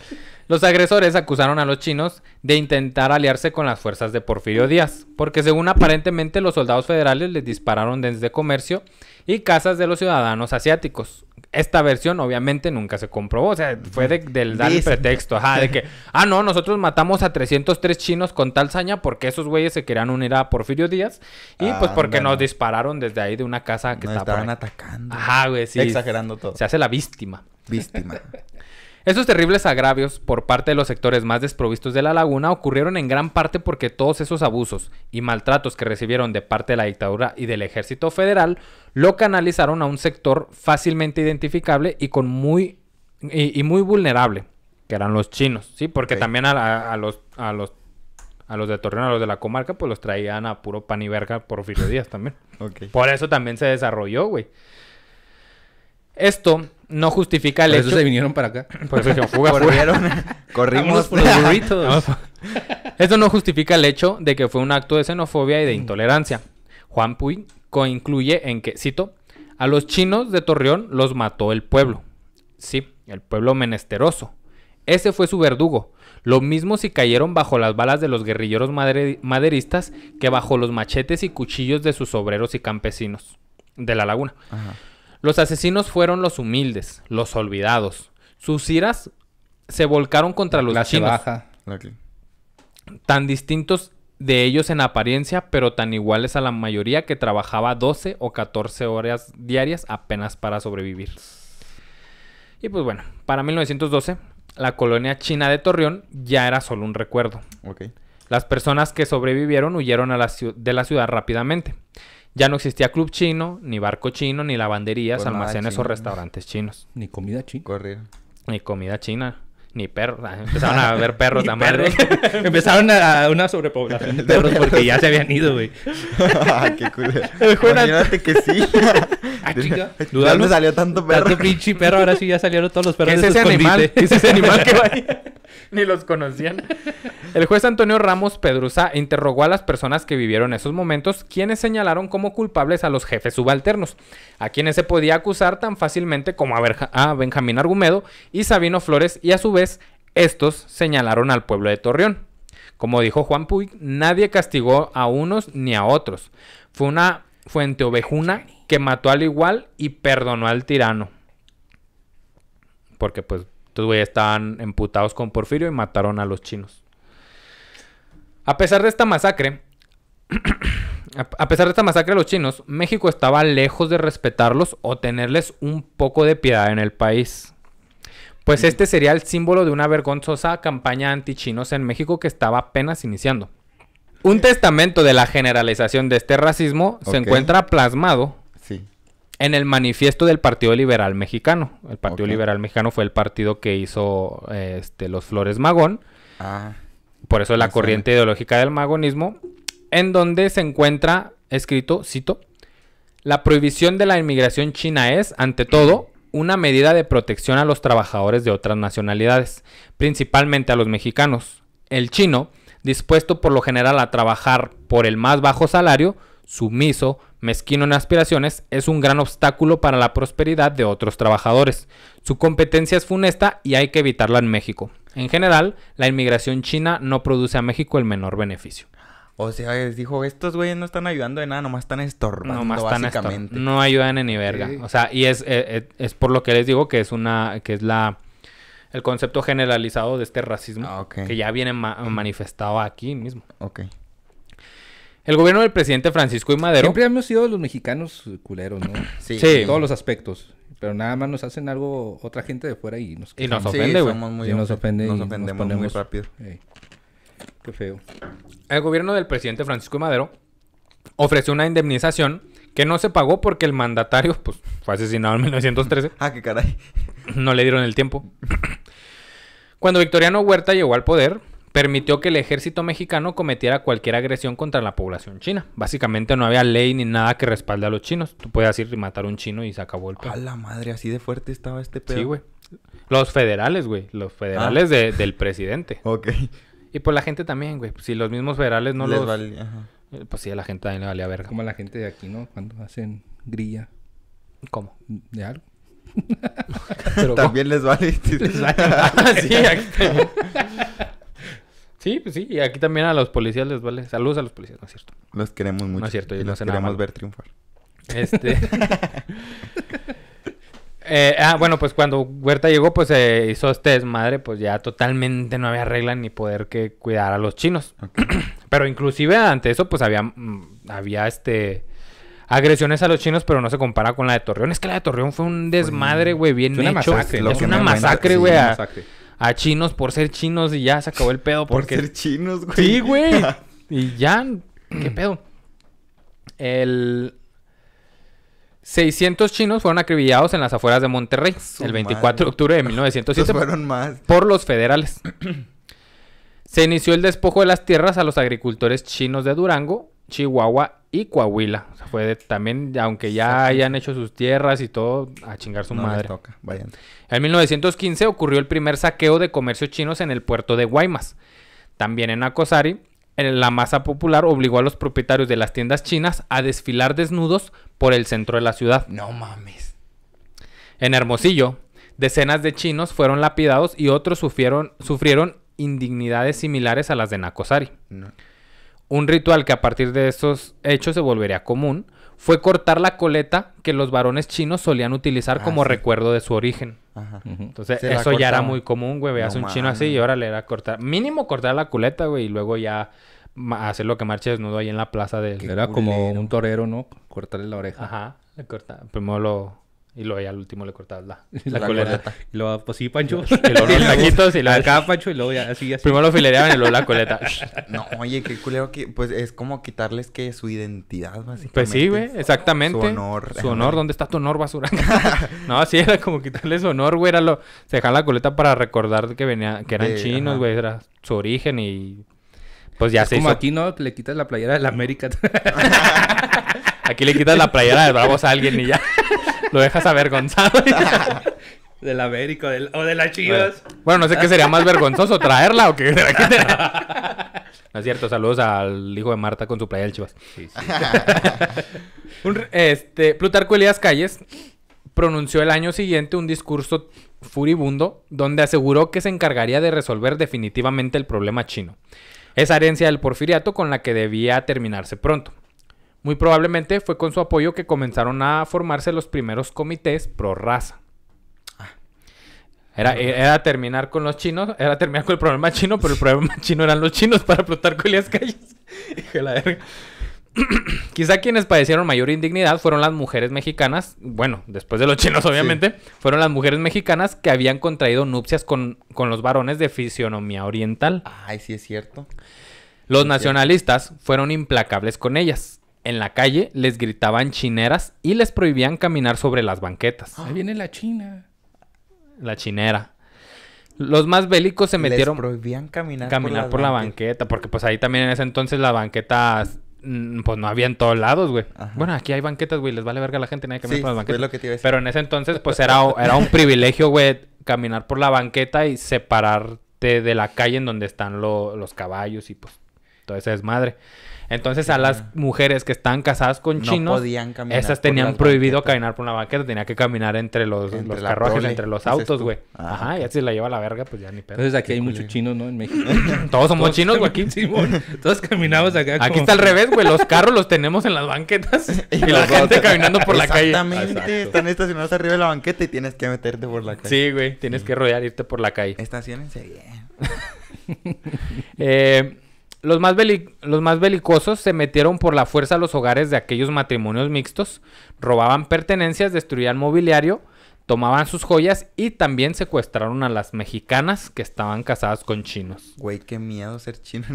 Los agresores acusaron a los chinos de intentar aliarse con las fuerzas de Porfirio Díaz, porque según aparentemente los soldados federales les dispararon desde comercio y casas de los ciudadanos asiáticos. Esta versión obviamente nunca se comprobó, o sea, fue de, del dar pretexto, ajá, de que, ah, no, nosotros matamos a 303 chinos con tal saña porque esos güeyes se querían unir a Porfirio Díaz y pues porque nos dispararon desde ahí de una casa que nos estaban atacando. Ajá, güey, sí. Exagerando todo. Se hace la víctima. Víctima. Esos terribles agravios por parte de los sectores más desprovistos de la laguna ocurrieron en gran parte porque todos esos abusos y maltratos que recibieron de parte de la dictadura y del ejército federal lo canalizaron a un sector fácilmente identificable y con muy y, muy vulnerable, que eran los chinos, ¿sí? Porque también a, los a los a los de Torreón, a los de la comarca, pues los traían a puro pan y verga por de días también. Por eso también se desarrolló, güey. Esto no justifica el hecho. se vinieron para acá. Corrieron, corrimos por los burritos. Esto no justifica el hecho de que fue un acto de xenofobia y de mm. intolerancia. Juan Puy coincluye en que, cito, a los chinos de Torreón los mató el pueblo. Sí, el pueblo menesteroso. Ese fue su verdugo. Lo mismo si cayeron bajo las balas de los guerrilleros maderistas que bajo los machetes y cuchillos de sus obreros y campesinos de la laguna. Ajá. Los asesinos fueron los humildes, los olvidados. Sus iras se volcaron contra los chinos. Baja. Tan distintos de ellos en apariencia, pero tan iguales a la mayoría que trabajaba 12 o 14 horas diarias apenas para sobrevivir. Y pues bueno, para 1912, la colonia china de Torreón ya era solo un recuerdo. Las personas que sobrevivieron huyeron de la ciudad rápidamente. Ya no existía club chino, ni barco chino, ni lavanderías, ah, almacenes o restaurantes chinos. Ni comida china. Ni comida china. Ni perros. Ah, empezaron a ver perros la madre. Empezaron a una sobrepoblación de perros porque ya se habían ido, güey. Ah, qué culo. Imagínate que sí. ah, chica. salió tanto perro? Tanto pinche perro. Ahora sí ya salieron todos los perros ¿Qué es ese animal? es ese animal que va ahí? Ni los conocían. El juez Antonio Ramos Pedruza interrogó a las personas que vivieron esos momentos, quienes señalaron como culpables a los jefes subalternos, a quienes se podía acusar tan fácilmente como a, Benjamín Argumedo y Sabino Flores, y a su vez, estos señalaron al pueblo de Torreón. Como dijo Juan Puig, nadie castigó a unos ni a otros. Fue una fuente ovejuna que mató al igual y perdonó al tirano. Porque pues estos güeyes estaban emputados con Porfirio y mataron a los chinos. A pesar de esta masacre, a pesar de esta masacre a los chinos, México estaba lejos de respetarlos o tenerles un poco de piedad en el país. Pues este sería el símbolo de una vergonzosa campaña anti-chinos... en México que estaba apenas iniciando. Un testamento de la generalización de este racismo se encuentra plasmado en el manifiesto del Partido Liberal Mexicano. El Partido Liberal Mexicano fue el partido que hizo eh, este, los Flores Magón. Ah. por eso la corriente ideológica del magonismo. En donde se encuentra escrito, cito, la prohibición de la inmigración china es, ante todo, una medida de protección a los trabajadores de otras nacionalidades, principalmente a los mexicanos. El chino, dispuesto por lo general a trabajar por el más bajo salario, sumiso, mezquino en aspiraciones, es un gran obstáculo para la prosperidad de otros trabajadores. Su competencia es funesta y hay que evitarla en México. En general, la inmigración china no produce a México el menor beneficio. O sea, les dijo, estos güeyes no están ayudando de nada, nomás están estorbando, no ayudan en ni verga. O sea, y eh, eh, es, por lo que les digo que es una, que es la el concepto generalizado de este racismo ah, que ya viene manifestado aquí mismo. Ok. El gobierno del presidente Francisco y Madero. Siempre hemos sido los mexicanos eh, culeros, ¿no? sí. En todos los aspectos. Pero nada más nos hacen algo otra gente de fuera y nos... Y nos ofende, güey. Y nos ofende nos ofendemos nos ponemos, muy rápido. Qué feo. El gobierno del presidente Francisco I. Madero ofreció una indemnización que no se pagó porque el mandatario pues, fue asesinado en 1913. ah, qué caray. No le dieron el tiempo. Cuando Victoriano Huerta llegó al poder, permitió que el ejército mexicano cometiera cualquier agresión contra la población china. Básicamente no había ley ni nada que respalde a los chinos. Tú puedes ir y matar a un chino y se acabó el pedo. A la madre, así de fuerte estaba este pedo. Sí, güey. Los federales, güey. Los federales ah. del presidente. ok. Y pues la gente también, güey. Si los mismos federales no Les los... Valía, eh, Pues sí, a la gente también le valía verga. Como la gente de aquí, ¿no? Cuando hacen grilla. ¿Cómo? ¿De algo? Pero, también les vale. Sí, pues sí, y aquí también a los policías les vale. Saludos a los policías, no es cierto. Los queremos mucho. No es cierto, y los queremos ver triunfar. Este. Eh, ah, bueno, pues cuando Huerta llegó, pues se eh, hizo este desmadre, pues ya totalmente no había regla ni poder que cuidar a los chinos. pero inclusive ante eso, pues había, mm, había este agresiones a los chinos, pero no se compara con la de Torreón. Es que la de Torreón fue un desmadre, güey, bien hecho. Masacre, es una masacre, güey a chinos por ser chinos y ya se acabó el pedo. Porque... Por ser chinos, güey. Sí, güey. y ya, ¿qué pedo? El... 600 chinos fueron acribillados en las afueras de Monterrey el 24 de octubre de 1907 fueron más. por los federales. Se inició el despojo de las tierras a los agricultores chinos de Durango, Chihuahua y Coahuila. O sea, fue también, aunque ya hayan hecho sus tierras y todo, a chingar su madre. En 1915 ocurrió el primer saqueo de comercios chinos en el puerto de Guaymas. También en Acosari, la masa popular obligó a los propietarios de las tiendas chinas a desfilar desnudos por el centro de la ciudad. No mames. En Hermosillo, decenas de chinos fueron lapidados y otros sufrieron, sufrieron indignidades similares a las de Nacosari. Un ritual que a partir de estos hechos se volvería común fue cortar la coleta que los varones chinos solían utilizar ah, como recuerdo de su origen. Ajá. Entonces, eso ya era muy común, güey. Veas un chino así y ahora le era cortar. Mínimo cortar la coleta, güey, y luego ya hacer lo que marche desnudo ahí en la plaza del. Era como un torero, ¿no? Cortarle la oreja. Ajá, le corta. Primero lo y luego ya al último le cortabas la, la, coleta. Y luego, pues sí, Pancho. Y luego los taquitos y luego acá, Pancho. Y luego ya así, así. Primero lo filereaban y luego la coleta. no, oye, qué culero que... Pues es como quitarles que su identidad, básicamente. Pues sí, güey. Exactamente. Su honor. Su honor. ¿Dónde está tu honor, basura? no, así era como quitarles su honor, güey. Era lo... Se dejaban la coleta para recordar que venía... Que eran chinos, güey. Era su origen y... Pues ya es se como aquí, ¿no? Le quitas la playera de América. aquí le quitas la playera de Bravos a alguien y ya... Lo dejas avergonzado. del Américo o de las Chivas. Bueno, no sé qué sería más vergonzoso, traerla o que no es cierto, saludos al hijo de Marta con su playa del Chivas. este, Plutarco Elías Calles pronunció el año siguiente un discurso furibundo donde aseguró que se encargaría de resolver definitivamente el problema chino. Esa herencia del porfiriato con la que debía terminarse pronto. Muy probablemente fue con su apoyo que comenzaron a formarse los primeros comités pro raza. Era, terminar con los chinos, era terminar con el problema chino, pero el problema chino eran los chinos para con las Calles. Hijo la verga. Quizá quienes padecieron mayor indignidad fueron las mujeres mexicanas, bueno, después de los chinos obviamente, fueron las mujeres mexicanas que habían contraído nupcias con, los varones de fisionomía oriental. Ay, sí es cierto. Los nacionalistas fueron implacables con ellas en la calle les gritaban chineras y les prohibían caminar sobre las banquetas. Ahí viene la China. La chinera. Los más bélicos se metieron. Les prohibían caminar, caminar por, la banqueta, porque pues ahí también en ese entonces la banquetas mm, pues no había en todos lados, güey. Bueno, aquí hay banquetas, güey, les vale verga a la gente, nadie camina por las banquetas. Pero en ese entonces, pues era, era un privilegio, güey, caminar por la banqueta y separarte de la calle en donde están los caballos y pues ...toda esa desmadre. Entonces a las mujeres que están casadas con chinos, no podían caminar esas tenían prohibido caminar por la banqueta, tenía que caminar entre los, los carruajes, entre los autos, güey. Ah, Ajá, y así la lleva a la verga, pues ya ni pedo. Entonces aquí hay muchos chinos, ¿no? En México. Todos somos chinos, güey. Sí, Simón. Todos caminamos acá. Aquí está al revés, güey. Los carros los tenemos en las banquetas y, la gente caminando por la calle. Exactamente. Están estacionados arriba de la banqueta y tienes que meterte por la calle. Sí, güey. Tienes que rodear, irte por la calle. Estacionense bien. eh, los más, los más belicosos se metieron por la fuerza a los hogares de aquellos matrimonios mixtos, robaban pertenencias, destruían mobiliario, tomaban sus joyas y también secuestraron a las mexicanas que estaban casadas con chinos. Güey, qué miedo ser chino.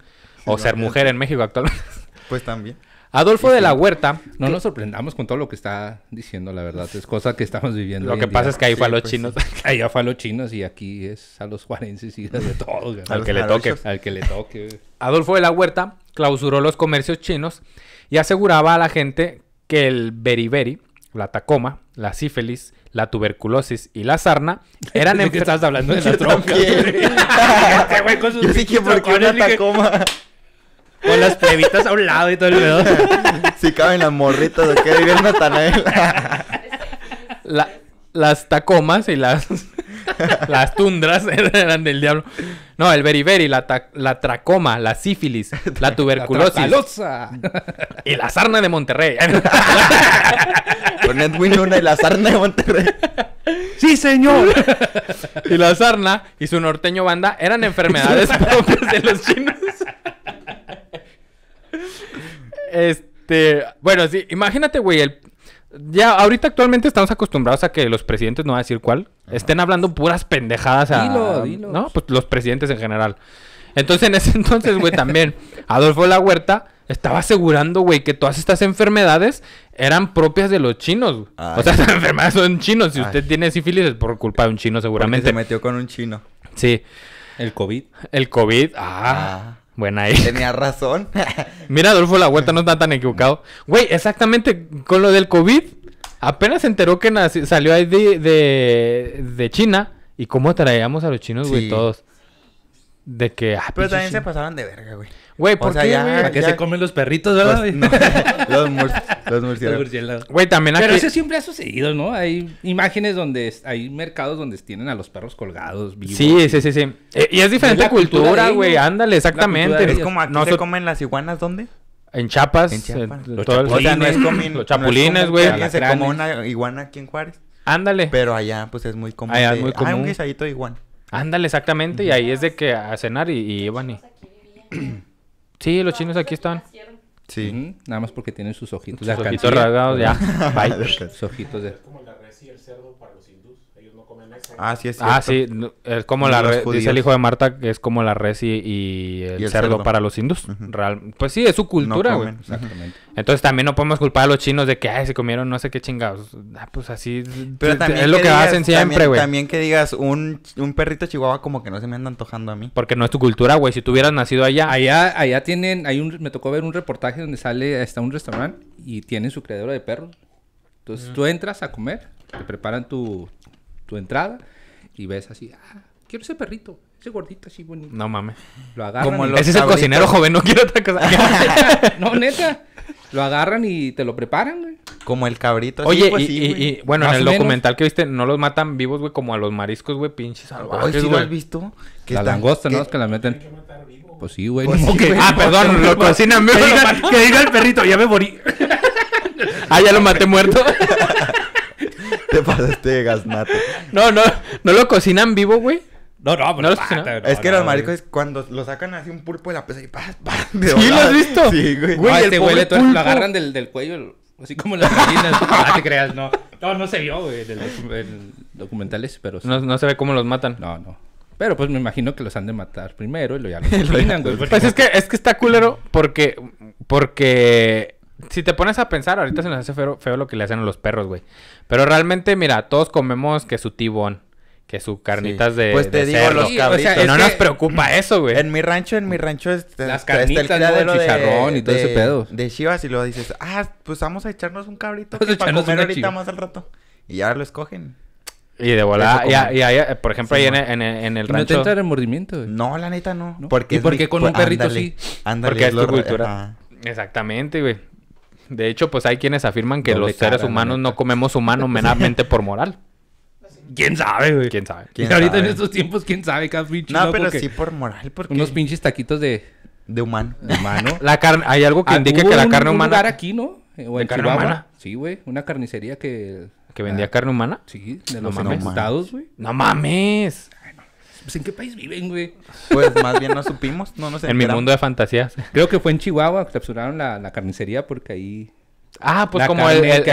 o ser mujer en México actualmente. Pues también. Adolfo de la este, Huerta. No nos sorprendamos con todo lo que está diciendo, la verdad. Es cosa que estamos viviendo. Lo que pasa es que ahí sí, fue a los pues, chinos. Allá fue los chinos y aquí es a los juarenses y de todos. al que le toque. Al que le toque. Adolfo de la Huerta clausuró los comercios chinos y aseguraba a la gente que el beriberi, la tacoma, la sífilis, la tuberculosis y la sarna eran ¿De estás hablando de la tronca? este güey con Yo sí ¿por tacoma? Con las plebitas a un lado y todo el pedo. Si caben las morritas, de qué el Natanael? La, las tacomas y las, las tundras eran del diablo. No, el beriberi, la, la tracoma, la sífilis, la tuberculosis. La y la sarna de Monterrey. Con Edwin Luna y la sarna de Monterrey. ¡Sí, señor! y la sarna y su norteño banda eran enfermedades propias de los chinos. Este, bueno, sí, imagínate, güey, el... Ya, ahorita actualmente estamos acostumbrados a que los presidentes, no va a decir cuál, estén hablando puras pendejadas a... Dilo, dilo. No, pues los presidentes en general. Entonces, en ese entonces, güey, también Adolfo La Huerta estaba asegurando, güey, que todas estas enfermedades eran propias de los chinos. O sea, las enfermedades son chinos. Si usted tiene sífilis es por culpa de un chino, seguramente. se metió con un chino. Sí. El COVID. El COVID. ah. ah. Buena ahí. Tenía razón. Mira, Adolfo La vuelta no está tan equivocado. Güey, exactamente con lo del COVID. Apenas se enteró que salió ahí de, de, China. ¿Y cómo traíamos a los chinos, güey, todos? De que. Ah, pero también se pasaron de verga, güey. Güey, ¿por qué, se comen los perritos, ¿verdad? Pues, los, murciélagos. Güey, también Pero eso siempre ha sucedido, ¿no? Hay imágenes donde. Hay mercados donde tienen a los perros colgados, vivos. Sí, sí, sí, sí. Eh, y es diferente cultura, güey. Ándale, exactamente. no se comen las iguanas, ¿dónde? En Chiapas. En Chiapas. los, chapulines, o sea, no los chapulines, güey. Alguien se come una iguana aquí en Juárez. Ándale. Pero allá, pues es muy común. Allá es muy común. Hay un guisadito de iguana. Ándale, exactamente. Y ahí es de que a cenar y, y iban y... sí, los chinos aquí están. Sí. Nada más porque tienen sus ojitos. Sus ojitos rasgados, ya. Bye. sus ojitos de... Ah, sí, es ah, como la res, dice el hijo de Marta, que es como la res y, el, cerdo, para los indus. pues sí, es su cultura, güey. Entonces también no podemos culpar a los chinos de que, se comieron no sé qué chingados. Ah, pues así. Pero es lo que, hacen siempre, güey. También, que digas, un, perrito chihuahua como que no se me anda antojando a mí. Porque no es tu cultura, güey. Si tú hubieras nacido allá. Allá, allá tienen, hay un, me tocó ver un reportaje donde sale hasta un restaurante y tienen su criadero de perros. Entonces mm. tú entras a comer, te preparan tu, tu entrada y ves así, ah, quiero ese perrito, ese gordito así bonito. No mames. Lo agarran. Ese es el cocinero joven, no quiero otra cosa. no, neta. Lo agarran y te lo preparan, güey. Como el cabrito. Oye, pues, y, sí, y, bueno, en el documental que viste, no los matan vivos, güey, como a los mariscos, güey, pinches salvajes, has visto? la langosta, ¿no? Es que la meten... Pues sí, güey. Pues ah, perdón, lo cocinan. Que diga el perrito, ya me morí. ah, ya lo maté muerto. Te pasaste gasnate No, no, no lo cocinan vivo, güey. No, no, pues no, lo cocinan. Es que los maricos cuando lo sacan así un pulpo de la pesa y pa, ¿Sí lo has visto? Sí, güey. huele, ah, este lo agarran del, del cuello, así como las gallinas. no ah, te creas, no. No, no se vio, güey, en documentales, pero... No, se ve cómo los matan. No, no. Pero pues me imagino que los han de matar primero y lo ya los Pues es que, es que está culero porque... Porque si te pones a pensar, ahorita se nos hace feo, lo que le hacen a los perros, güey. Pero realmente, mira, todos comemos que su tibón, que su carnitas es de. Pues te digo, los cabritos. no nos preocupa eso, güey. En mi rancho, en mi rancho, este, las carnitas, el, chicharrón y todo ese pedo. De Chivas, y luego dices, ah, pues vamos a echarnos un cabrito que para comer ahorita más al rato. Y ya lo escogen. Y de volada, y, por ejemplo, ahí en, el rancho... ¿No te entra No, la neta, no. Porque ¿Y por qué con un pues, perrito sí? Porque es, tu cultura. Exactamente, güey. De hecho, pues hay quienes afirman que los seres humanos no comemos humano meramente por moral. ¿Quién sabe, güey? ¿Quién sabe? ¿Quién ahorita en estos tiempos, ¿quién sabe? Cada pinche no, pero sí por moral. Unos pinches taquitos de... De humano. humano. la carne... Hay algo que ah, indique que la carne humana... Un lugar aquí, ¿no? Eh, o de carne humana. Sí, güey. Una carnicería que... ¿Que vendía ah. carne humana? Sí, de los estados, güey. ¡No mames! Pues, ¿en qué país viven, güey? Pues más bien no supimos, no nos En mi mundo de fantasías. Creo que fue en Chihuahua, capturaron la, la carnicería porque ahí... Ah, pues como el, el, que,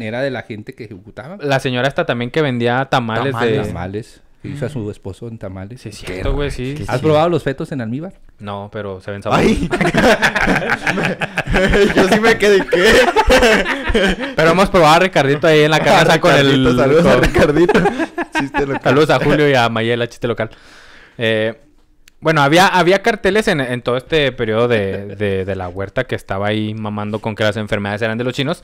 era de la gente que ejecutaba. La señora esta también que vendía tamales, tamales. de... Tamales y hizo a mm. su esposo en tamales. Sí, cierto, sí. ¿Has probado los fetos en almíbar? No, pero se ven sabrosos. ¡Ay! Yo sí me quedé, ¿qué? pero hemos probado a Ricardito ahí en la casa con el... Saludos a Ricardito. Saludos a Julio y a Mayela, chiste local. Eh... Bueno, había, había carteles en, todo este periodo de, de, la huerta que estaba ahí mamando con que las enfermedades eran de los chinos.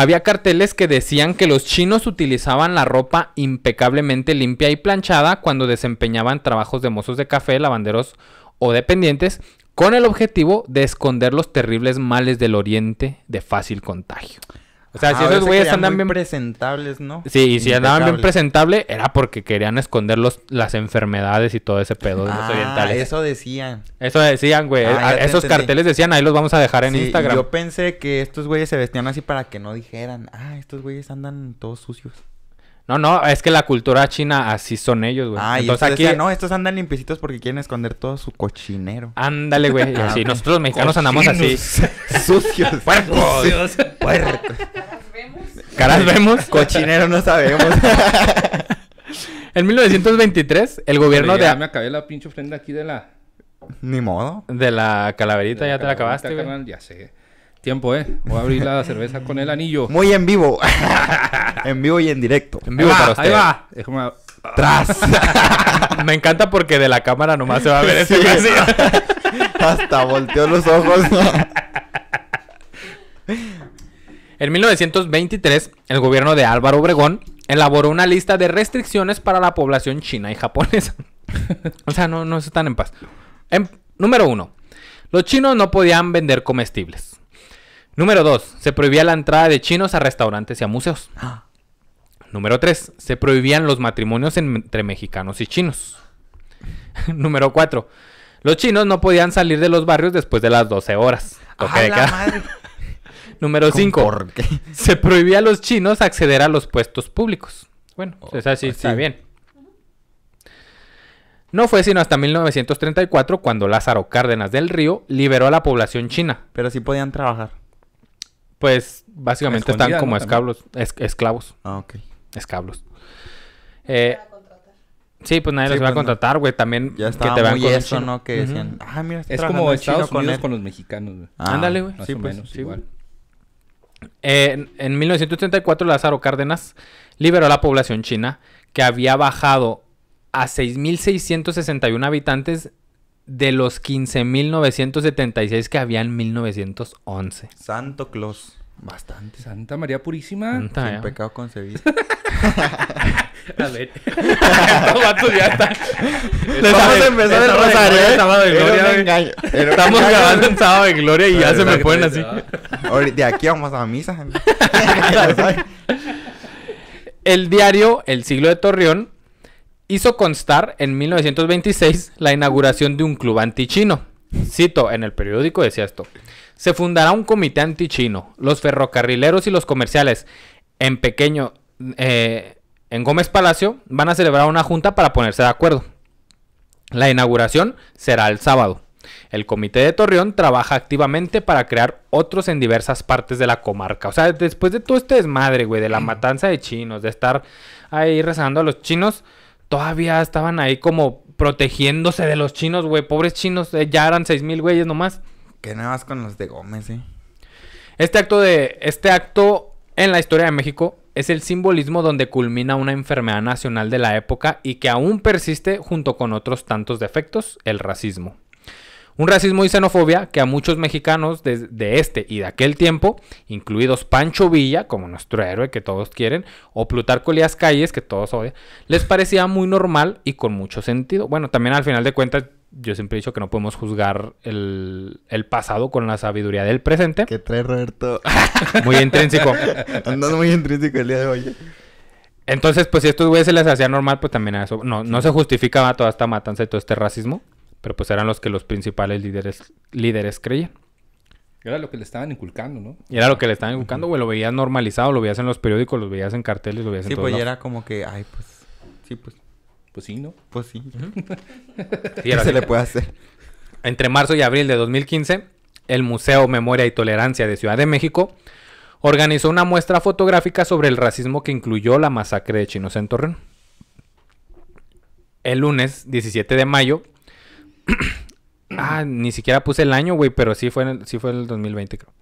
Había carteles que decían que los chinos utilizaban la ropa impecablemente limpia y planchada cuando desempeñaban trabajos de mozos de café, lavanderos o dependientes, con el objetivo de esconder los terribles males del oriente de fácil contagio. O sea, si ah, esos güeyes andan bien presentables, ¿no? Sí, y si andaban bien presentables era porque querían esconder las enfermedades y todo ese pedo de los ah, orientales. Eso decían. Eso decían, güey. Ah, esos carteles decían, ahí los vamos a dejar en Instagram. Yo pensé que estos güeyes se vestían así para que no dijeran, ah, estos güeyes andan todos sucios. No, no, es que la cultura china así son ellos, güey. Ah, Entonces y aquí. no, estos andan limpiecitos porque quieren esconder todo su cochinero. Ándale, güey. Y ah, así, nosotros mexicanos andamos así. Sucios. Puercos. Sucios. Puercos. Caras vemos. Cochinero no sabemos. en 1923, el gobierno de. Ya me acabé la pinche ofrenda aquí de la. Ni modo. De la calaverita, ya te la acabaste. ya sé. Tiempo, ¿eh? Voy a abrir la cerveza con el anillo. Muy en vivo. en vivo y en directo. En vivo para usted. ¡Tras! Me encanta porque de la cámara nomás se va a ver Hasta volteó los ojos. En 1923, el gobierno de Álvaro Obregón elaboró una lista de restricciones para la población china y japonesa. o sea, no, no están en paz. Em, número uno, los chinos no podían vender comestibles. Número 2. Se prohibía la entrada de chinos a restaurantes y a museos. Número 3. Se prohibían los matrimonios entre mexicanos y chinos. Número 4. Los chinos no podían salir de los barrios después de las 12 horas. Número 5. Se prohibía a los chinos acceder a los puestos públicos. Bueno, oh, es pues, así, pues bien. No fue sino hasta 1934 cuando Lázaro Cárdenas del Río liberó a la población china. Pero sí podían trabajar pues básicamente están como esclavos. escablos, esclavos. Ah, ok. Escablos. Eh, sí, pues nadie los va a pues contratar, güey. También que te vean con eso, ¿no? Que decían, ah, mira, este es como Estados Unidos con, los mexicanos, güey. Ah, Ándale, güey. Sí, pues, sí, igual. Eh, en 1934, Lázaro Cárdenas liberó a la población china, que había bajado a 6.661 habitantes de los 15.976 que había en 1911. Santo Claus. Bastante. Santa María Purísima. Sin pecado concebido. a ver. Estos vatos ya están. Les vamos a empezar el rosario, ¿eh? Sábado de gloria. Estamos grabando en sábado de gloria y ya se me ponen así. De aquí vamos a misa. el diario El Siglo de Torreón hizo constar en 1926 la inauguración de un club antichino. Cito, en el periódico decía esto. Se fundará un comité antichino. Los ferrocarrileros y los comerciales en pequeño, eh, en Gómez Palacio, van a celebrar una junta para ponerse de acuerdo. La inauguración será el sábado. El comité de Torreón trabaja activamente para crear otros en diversas partes de la comarca. O sea, después de todo este desmadre, güey, de la matanza de chinos, de estar ahí rezando a los chinos, todavía estaban ahí como protegiéndose de los chinos, güey. Pobres chinos, eh, ya eran seis mil güeyes nomás. Que nada más con los de Gómez, eh. Este acto de. Este acto en la historia de México es el simbolismo donde culmina una enfermedad nacional de la época y que aún persiste junto con otros tantos defectos, el racismo. Un racismo y xenofobia que a muchos mexicanos de, este y de aquel tiempo, incluidos Pancho Villa, como nuestro héroe que todos quieren, o Plutarco Elías Calles, que todos odian, les parecía muy normal y con mucho sentido. Bueno, también al final de cuentas, yo siempre he dicho que no podemos juzgar el, pasado con la sabiduría del presente. ¿Qué trae Roberto. muy intrínseco. Andando muy intrínseco el día de hoy. Entonces, pues si a estos güeyes se les hacía normal, pues también a eso. No, no se justificaba toda esta matanza y todo este racismo. Pero pues eran los que los principales líderes, líderes creían. Era lo que le estaban inculcando, ¿no? era lo que le estaban inculcando, güey. Lo veías normalizado, lo veías en los periódicos, lo veías en carteles, lo veías en todo. Sí, pues era como que, ay, pues. Sí, pues. Pues sí, ¿no? Pues sí. ¿Qué se le puede hacer? Entre marzo y abril de 2015, el Museo Memoria y Tolerancia de Ciudad de México organizó una muestra fotográfica sobre el racismo que incluyó la masacre de chinos en Torreón. El lunes 17 de mayo, ah, ni siquiera puse el año, güey, pero sí fue, en el, sí fue el 2020, creo.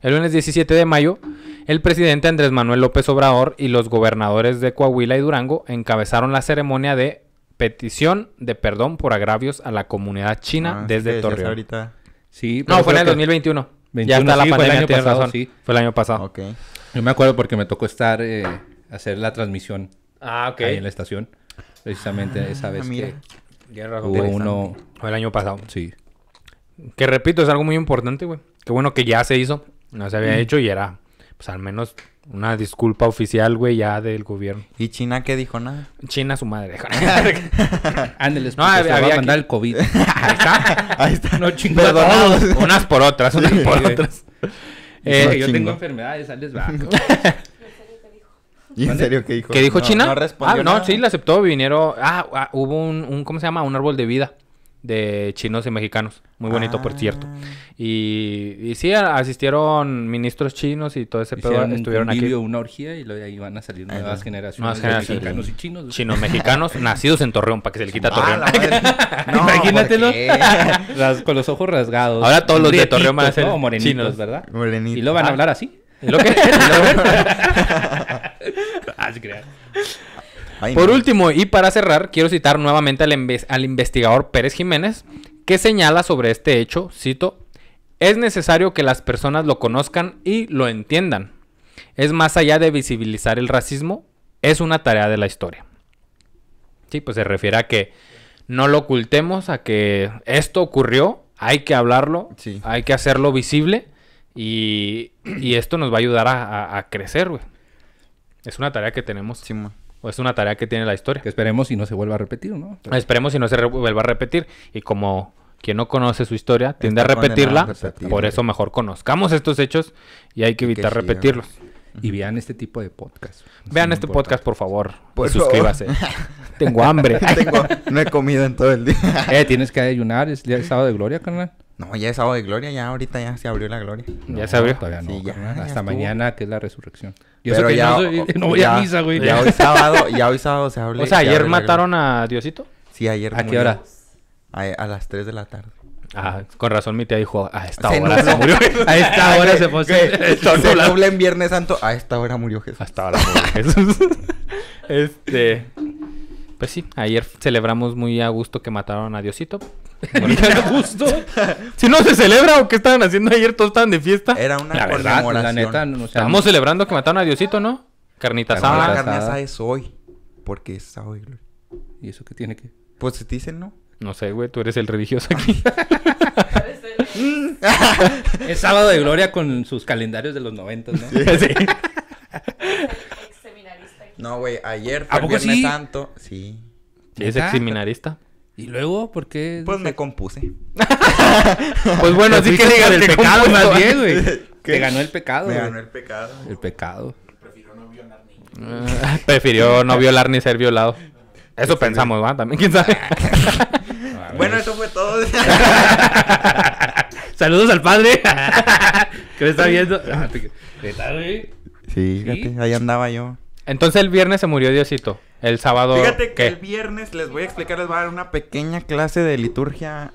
El lunes 17 de mayo, el presidente Andrés Manuel López Obrador y los gobernadores de Coahuila y Durango encabezaron la ceremonia de petición de perdón por agravios a la comunidad china ah, desde Torreón. Ahorita. Sí, no, fue en el 2021. ya está la pandemia, fue el año pasado, Fue el año pasado. Yo me acuerdo porque me tocó estar, eh, hacer la transmisión ah, ahí en la estación, precisamente ah, esa vez. Que razón. Hubo uno... El año pasado. Sí. Que repito, es algo muy importante, güey. Qué bueno que ya se hizo. No se había mm. hecho y era, pues al menos una disculpa oficial, güey, ya del gobierno. ¿Y China qué dijo nada? China su madre. Ándeles, no, se va el COVID. Ahí está. Ahí está. No chingados. Unas por otras, unas por otras. Eh, yo tengo enfermedades, sales va. ¿Y en serio qué dijo? ¿Qué dijo China? No respondió ah, no, sí, la aceptó. Vinieron. Ah, ah, hubo un, un. ¿Cómo se llama? Un árbol de vida de chinos y mexicanos. Muy bonito, por ah. cierto. Y, sí, asistieron ministros chinos y todo ese pedo. Estuvieron un aquí. Hubo una orgía y luego ahí van a salir nuevas generaciones de mexicanos y chinos. Chinos mexicanos nacidos en Torreón, para que se les quita Torreón. Imagínatelo. con los ojos rasgados. Ahora todos los de Torreón van a ser Morenitos, ¿verdad? Y lo van a hablar así. Por último, y para cerrar, quiero citar nuevamente al, investigador Pérez Jiménez, que señala sobre este hecho, cito, es necesario que las personas lo conozcan y lo entiendan. Es más allá de visibilizar el racismo, es una tarea de la historia. Sí, pues se refiere a que no lo ocultemos, a que esto ocurrió, hay que hablarlo, hay que hacerlo visible y, esto nos va a ayudar a, crecer, güey. Es una tarea que tenemos. o es una tarea que tiene la historia. esperemos y no se vuelva a repetir, ¿no? Esperemos si no se vuelva a repetir. Y como quien no conoce su historia tiende a repetirla, por eso mejor conozcamos estos hechos y hay que evitar repetirlos y vean este tipo de podcast. Vean este podcast, por favor. suscríbase. Tengo hambre. no he comido en todo el día. Eh, tienes que ayunar. Es sábado de gloria, carnal. No, ya es sábado de gloria. Ya ahorita ya se abrió la gloria. ya se abrió. Todavía Hasta mañana, que es la resurrección. ya, no, voy a misa, güey. Ya hoy sábado, ya hoy sábado se abrió. O sea, ayer mataron a Diosito. Sí, ayer. ¿A qué hora? a las 3 de la tarde. Ah, con razón mi tía dijo, a esta hora se murió. a esta ah, hora se fue. Se nubla en Viernes Santo, a esta hora murió Jesús. A esta hora murió Jesús. este... Pues sí, ayer celebramos muy a gusto que mataron a Diosito. a gusto? si no se celebra o qué estaban haciendo ayer, todos estaban de fiesta. Era una la verdad, la neta, no, celebrando que mataron a Diosito, ¿no? Carnita asada. La carne es hoy, porque es hoy. ¿Y eso qué tiene que? Pues se dicen, ¿no? No sé, güey, tú eres el religioso aquí. es sábado de gloria con sus calendarios de los noventas, ¿no? Sí. sí. No, güey, ayer fue ¿A sí? Santo. Sí. ¿Es ex seminarista? ¿Y luego por qué? Pues me compuse. pues bueno, así que digas el pecado más bien, güey. Te ganó el pecado. Me ganó el pecado. El pecado. Prefirió no violar ni. Ah, prefirió no violar ni ser violado. Eso este, pensamos, ¿va? También, quién sabe. Bueno, eso fue todo. Saludos al padre. que me está viendo. Ah, sí, fíjate, ahí andaba yo. Entonces el viernes se murió Diosito. El sábado. Fíjate que el viernes les voy a explicar, les voy a dar una pequeña clase de liturgia.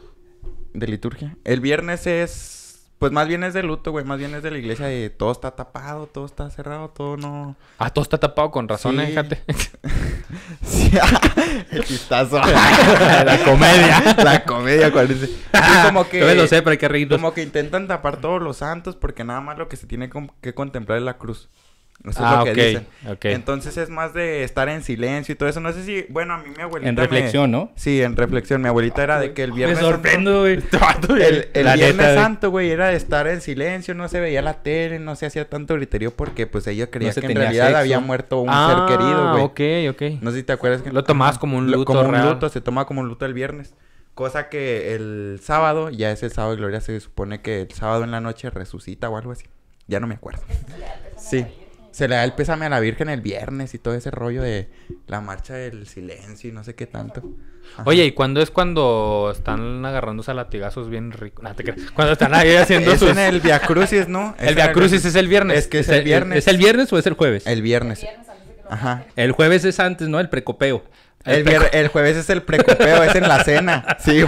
De liturgia. El viernes es pues más bien es de luto, güey. Más bien es de la iglesia de todo está tapado, todo está cerrado, todo no. Ah, todo está tapado con razón, eh, sí. fíjate. sí, el chistazo. la comedia. la comedia, cuál es. Ah, como que. Yo lo sé, pero hay que reírnos. Como que intentan tapar todos los santos porque nada más lo que se tiene que contemplar es la cruz. No ah, lo que Entonces es más de estar en silencio y todo eso. No sé si, bueno, a mí mi abuelita. En reflexión, ¿no? Sí, en reflexión. Mi abuelita era de que el Viernes Me sorprendo, güey. el, Viernes Santo, güey, era de estar en silencio, no se veía la tele, no se hacía tanto griterío porque pues ella creía que en realidad había muerto un ser ah, querido, güey. Ok, ok. No sé si te acuerdas que. Lo tomabas como un luto. Como un luto, se toma como un luto el viernes. Cosa que el sábado, ya ese sábado de gloria, se supone que el sábado en la noche resucita o algo así. Ya no me acuerdo. Sí se le da el pésame a la Virgen el viernes y todo ese rollo de la marcha del silencio y no sé qué tanto. Oye, ¿y cuándo es cuando están agarrando salatigazos latigazos bien ricos? cuando están ahí haciendo es en el Via Crucis, ¿no? el Via Crucis es el viernes. Es que es, el viernes. ¿Es el viernes o es el jueves? El viernes. El Ajá. El jueves es antes, ¿no? El precopeo. El, jueves es el precopeo, es en la cena. Sí, ah, el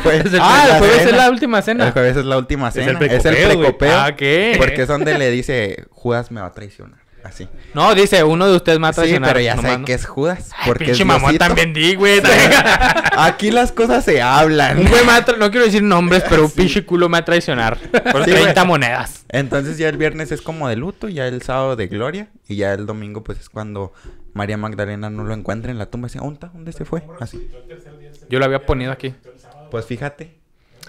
jueves es la última cena. El jueves es la última cena. Es el precopeo. Es ah, ¿qué? Porque es donde le dice Judas me va a traicionar así. No, dice, uno de ustedes me Sí, pero ya sé que es Judas. Porque pinche mamón también di, güey. Aquí las cosas se hablan. Un güey me no quiero decir nombres, pero un pinche culo me va a traicionar. Por 30 monedas. Entonces ya el viernes es como de luto, ya el sábado de gloria. Y ya el domingo, pues es cuando María Magdalena no lo encuentra en la tumba. Dice, ¿dónde, ah, ¿dónde se fue? Así. Yo lo había ponido aquí. Pues fíjate.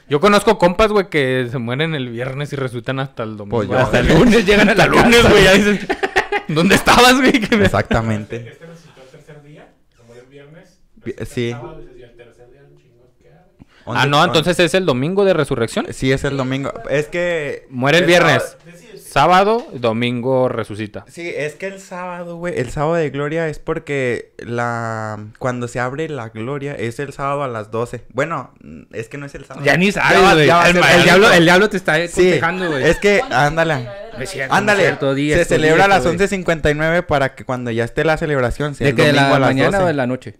Yo conozco compas, güey, que se mueren el viernes y resultan hasta el domingo. Pues hasta el lunes, llegan hasta el lunes, güey. Ya dicen, ¿Dónde estabas, güey? Exactamente. Este, el tercer día, como el viernes. Sí. el tercer día, ah, no, entonces es el domingo de resurrección. Sí, es el domingo. Es que. Muere el viernes. Sábado, domingo resucita. Sí, es que el sábado, güey. El sábado de gloria es porque la. Cuando se abre la gloria es el sábado a las 12. Bueno, es que no es el sábado. Ya ni sabes, güey. El, diablo, te está dejando, güey. Es que, ándale. Ándale, se celebra a las 11.59 para que cuando ya esté la celebración sea ¿De de la mañana o de la noche?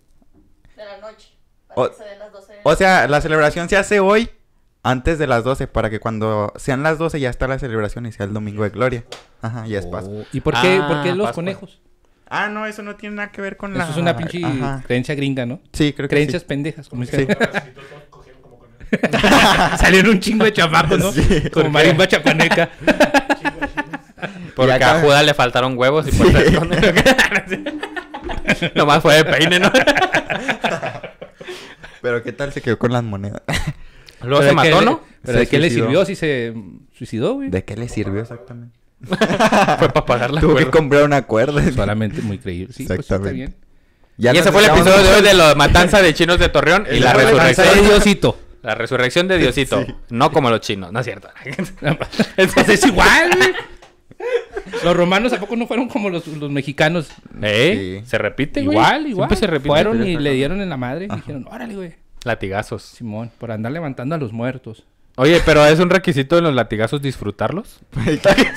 De la noche. o, sea, la celebración se hace hoy antes de las 12 para que cuando sean las 12 ya está la celebración y sea el domingo de gloria. Ajá, ya es oh, Paz ¿Y por qué, ah, los conejos? Ah, no, eso no tiene nada que ver con la... es una pinche creencia gringa, ¿no? Sí, creo que Creencias pendejas, como dicen. Salieron un chingo de chamacos, ¿no? marimba chapaneca. Porque a Judas le faltaron huevos y por eso... Nomás fue de peine, ¿no? Pero qué tal se quedó con las monedas. Luego se mató, ¿no? ¿Pero de qué le sirvió si se suicidó, güey? ¿De qué le sirvió exactamente? fue para pagar la Tuvo que comprar una cuerda. Pues, solamente muy creíble. Sí, pues, Exactamente. Pues, está bien. Ya y ese fue el episodio de hoy de la matanza de chinos de Torreón y la, resurrección de Diosito. La resurrección de Diosito. No como los chinos, no es cierto. Entonces es igual. Los romanos a poco no fueron como los, los mexicanos. ¿Eh? Se repite, güey. Igual, igual. Siempre se repite. Fueron y le dieron en la madre y dijeron, órale, güey. Latigazos. Simón, por andar levantando a los muertos. Oye, pero es un requisito de los latigazos disfrutarlos.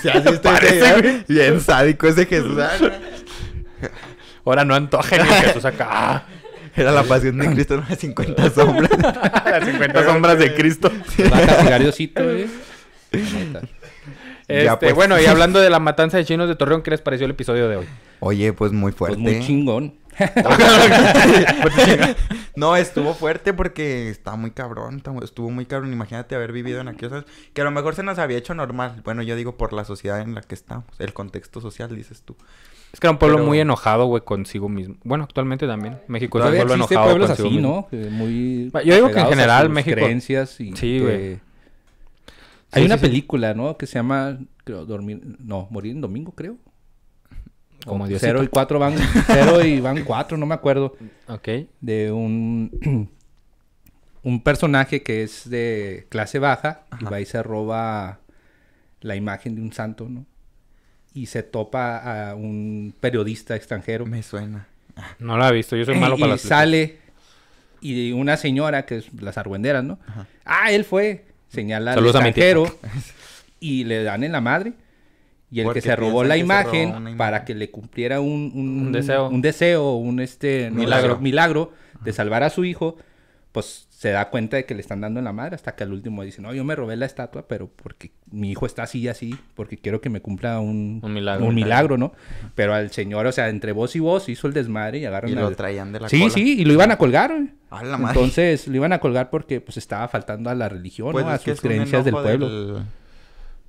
se Parece bien sádico ese Jesús. Ah, Ahora no Ni Jesús acá. Era la pasión de Cristo no las 50 sombras. las 50 sombras de Cristo. Va a güey. Este, pues. Bueno, y hablando de la matanza de chinos de Torreón, ¿qué les pareció el episodio de hoy? Oye, pues muy pues, fuerte. muy chingón. no, estuvo fuerte porque está muy cabrón, estuvo muy cabrón. Imagínate haber vivido en aquellos que a lo mejor se nos había hecho normal. Bueno, yo digo por la sociedad en la que estamos, el contexto social, dices tú. Es que era un pueblo muy enojado, güey, consigo mismo. Bueno, actualmente también. México es un pueblo enojado. pueblos así, ¿no? muy. Yo digo que en general México. Creencias y sí, güey. Hay una película, ¿no? Que se llama creo, Dormir, no, Morir en Domingo, creo. Como Dios. Cero y cuatro van, cero y van cuatro, no me acuerdo. Ok. De un, un personaje que es de clase baja y va y se roba la imagen de un santo, ¿no? Y se topa a un periodista extranjero. Me suena. No la he visto, yo soy eh, malo para y sale y una señora que es las argüenderas, ¿no? Ah, él fue señala al extranjero y le dan en la madre. Y el que se robó la imagen, para que le cumpliera un, deseo, un, deseo, un este, milagro. milagro de salvar a su hijo, pues se da cuenta de que le están dando en la madre hasta que al último dice, no, yo me robé la estatua, pero porque mi hijo está así y así, porque quiero que me cumpla un, milagro, ¿no? Pero al señor, o sea, entre vos y vos hizo el desmadre y agarran... Y lo traían de la Sí, sí, y lo iban a colgar. Entonces, lo iban a colgar porque pues estaba faltando a la religión, pues A sus creencias del pueblo.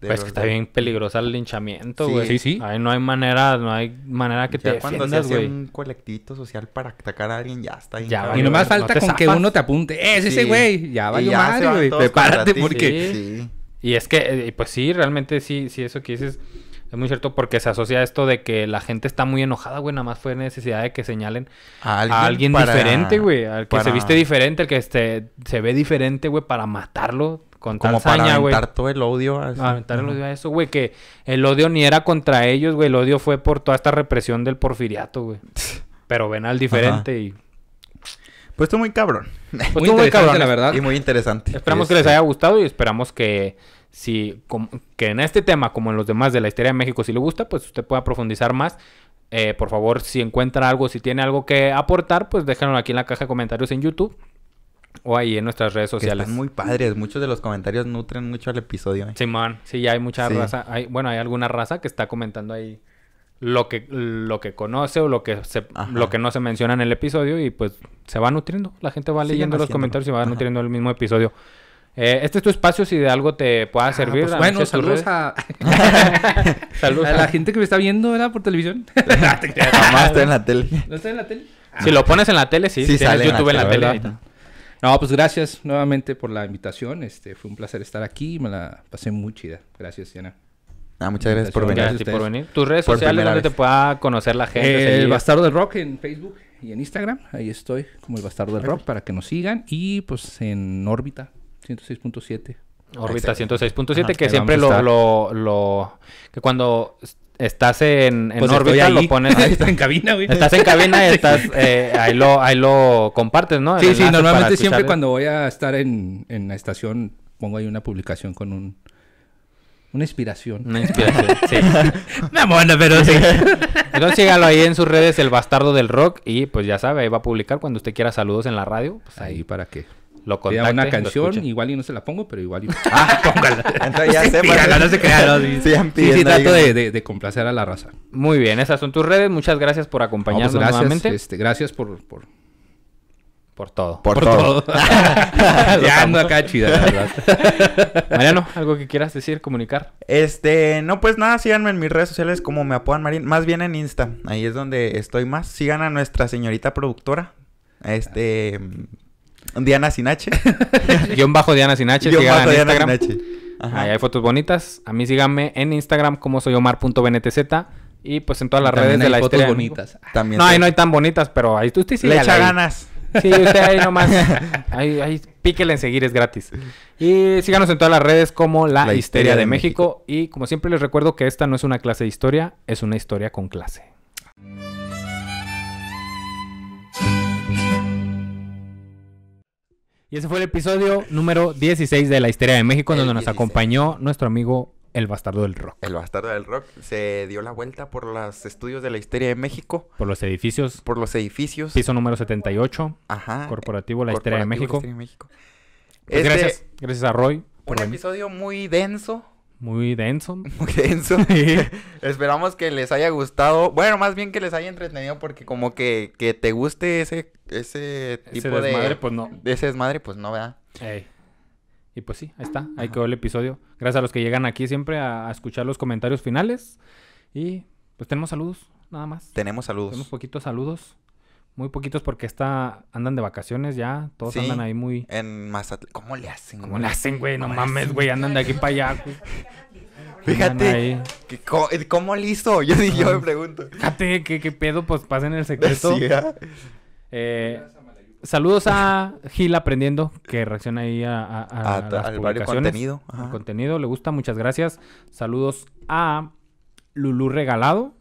Pues que está bien peligrosa el linchamiento, güey. Sí, sí, Ahí no hay manera, no hay manera que ya te cuando se hace un colectivito social para atacar a alguien, ya está. Ya Y no nomás falta con que uno te apunte. ¡Es ese güey! Ya valió madre, güey. Prepárate porque... Sí. Y es que, eh, pues sí, realmente sí, sí, eso que dices es muy cierto porque se asocia esto de que la gente está muy enojada, güey. Nada más fue necesidad de que señalen a alguien, diferente, güey. Al que se viste diferente, al que este, se ve diferente, güey, para matarlo con Como güey. aventar todo el odio a eso. el odio a eso, güey. Que el odio ni era contra ellos, güey. El odio fue por toda esta represión del porfiriato, güey. Pero ven al diferente y... Pues esto muy cabrón. Pues muy, cabrón, la verdad. Y muy interesante. Esperamos que les este. haya gustado y esperamos que si que en este tema, como en los demás de la historia de México, si le gusta, pues usted pueda profundizar más. Eh, por favor, si encuentra algo, si tiene algo que aportar, pues déjenlo aquí en la caja de comentarios en YouTube o ahí en nuestras redes sociales. están muy padres, muchos de los comentarios nutren mucho al episodio. ¿eh? Simón, sí, hay mucha raza, hay, bueno, hay alguna raza que está comentando ahí lo que lo que conoce o lo que se, lo que no se menciona en el episodio y pues se va nutriendo, la gente va leyendo los comentarios y va nutriendo el mismo episodio. Eh, este es tu espacio si de algo te pueda ah, servir. Pues, bueno, saludos a... la gente que me está viendo ¿verdad? por televisión. está en la tele. en la tele? Si lo pones en la tele, sí. si tienes YouTube en la tele. No, pues gracias nuevamente por la invitación. Este, fue un placer estar aquí. Me la pasé muy chida. Gracias, Diana. Ah, muchas gracias por venir. por venir. Tus redes sociales donde te pueda conocer la gente. el Bastardo del Rock en Facebook y en Instagram. Ahí estoy como el Bastardo del Rock para que nos sigan. Y pues en órbita 106.7. Órbita 106.7 que siempre lo, que cuando estás en, en pues órbita, lo pones. Ahí en cabina, güey. Estás en cabina y estás, eh, ahí, lo, ahí lo compartes, ¿no? Sí, sí, normalmente siempre cuando voy a estar en, en la estación pongo ahí una publicación con un, una inspiración. Una inspiración, sí. Una buena, pero sí. Entonces sígalo ahí en sus redes, El Bastardo del Rock. Y pues ya sabe, ahí va a publicar cuando usted quiera saludos en la radio. Pues, ahí para qué lo contacte. una canción, igual y no se la pongo, pero igual y... ¡Ah, póngala! Entonces ya sé. no se crea, sí, trato de, complacer a la raza. Muy bien, esas son tus redes. Muchas gracias por pues acompañarnos Este, gracias por, por... todo. Por, todo. ya ando acá chido. Mariano, ¿algo que quieras decir, comunicar? Este, no, pues nada, síganme en mis redes sociales como me apodan Marín. Más bien en Insta, ahí es donde estoy más. Sigan a nuestra señorita productora. Este, Diana Sinache. Guión bajo Diana Sinache. Guión bajo Diana Sinache. Ahí hay fotos bonitas. A mí síganme en Instagram como soy Y pues en todas las redes de la fotos bonitas. También no, ahí no hay tan bonitas, pero ahí tú, sí sí. Le echa ganas. Sí, usted ahí nomás. ahí, ahí píquele en seguir, es gratis. Y síganos en todas las redes como La, Histeria, de, México. Y como siempre les recuerdo que esta no es una clase de historia, es una historia con clase. Y ese fue el episodio número 16 de La Historia de México, donde nos acompañó nuestro amigo el bastardo del rock. El bastardo del rock se dio la vuelta por los estudios de la Historia de México. Por los edificios. Por los edificios. Piso número 78. Ajá. Corporativo La Historia de México. De México. Pues este gracias. Gracias a Roy. Un episodio muy denso, muy denso. Muy denso. Esperamos que les haya gustado. Bueno, más bien que les haya entretenido porque como que, te guste ese, ese tipo ese desmadre, de... pues no. Ese desmadre, pues no, vea Y pues sí, ahí está. Ahí quedó el episodio. Gracias a los que llegan aquí siempre a, a, escuchar los comentarios finales. Y pues tenemos saludos, nada más. Tenemos saludos. Tenemos poquitos saludos. Muy poquitos porque está, andan de vacaciones ya. Todos andan ahí muy. En ¿Cómo le hacen? ¿Cómo le hacen, güey? No mames, güey. Andan de aquí para allá. Fíjate, ¿cómo, listo le hizo? Yo, me pregunto. Fíjate, ¿qué, pedo? Pues pasen el secreto. eh, saludos a Gil Aprendiendo, que reacciona ahí a, a, al contenido. contenido, le gusta, muchas gracias. Saludos a Lulu Regalado,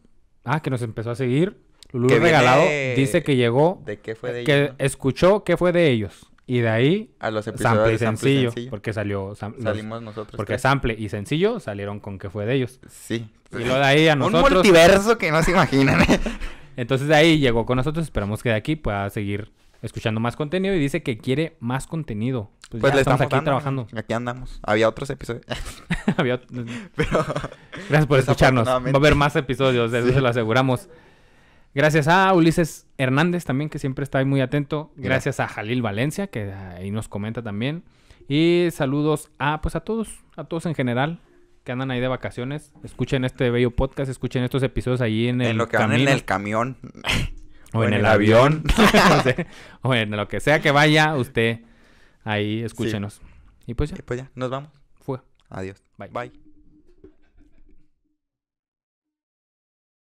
ah, que nos empezó a seguir. Luis Regalado dice que llegó. ¿De qué fue que ellos? Que escuchó qué fue de ellos. Y de ahí. A los episodios sample y sencillo, Porque salió. nosotros. Porque sample y sencillo salieron con qué fue de ellos. Sí. Y de ahí a nosotros. Un multiverso que no se imaginan. ¿eh? Entonces de ahí llegó con nosotros. Esperamos que de aquí pueda seguir escuchando más contenido y dice que quiere más contenido. Pues, pues estamos, aquí trabajando. Aquí andamos. Había otros episodios. Había Pero... Gracias por escucharnos. Va a haber más episodios, eso lo aseguramos. Gracias a Ulises Hernández también, que siempre está ahí muy atento. Gracias a Jalil Valencia, que ahí nos comenta también. Y saludos a, pues a todos, a todos en general que andan ahí de vacaciones. Escuchen este bello podcast, escuchen estos episodios ahí en el van el camión. o, en, el avión. o en lo que sea que vaya usted, ahí escúchenos. Y pues ya. Y pues ya, nos vamos. Fue. Adiós. Bye. Bye.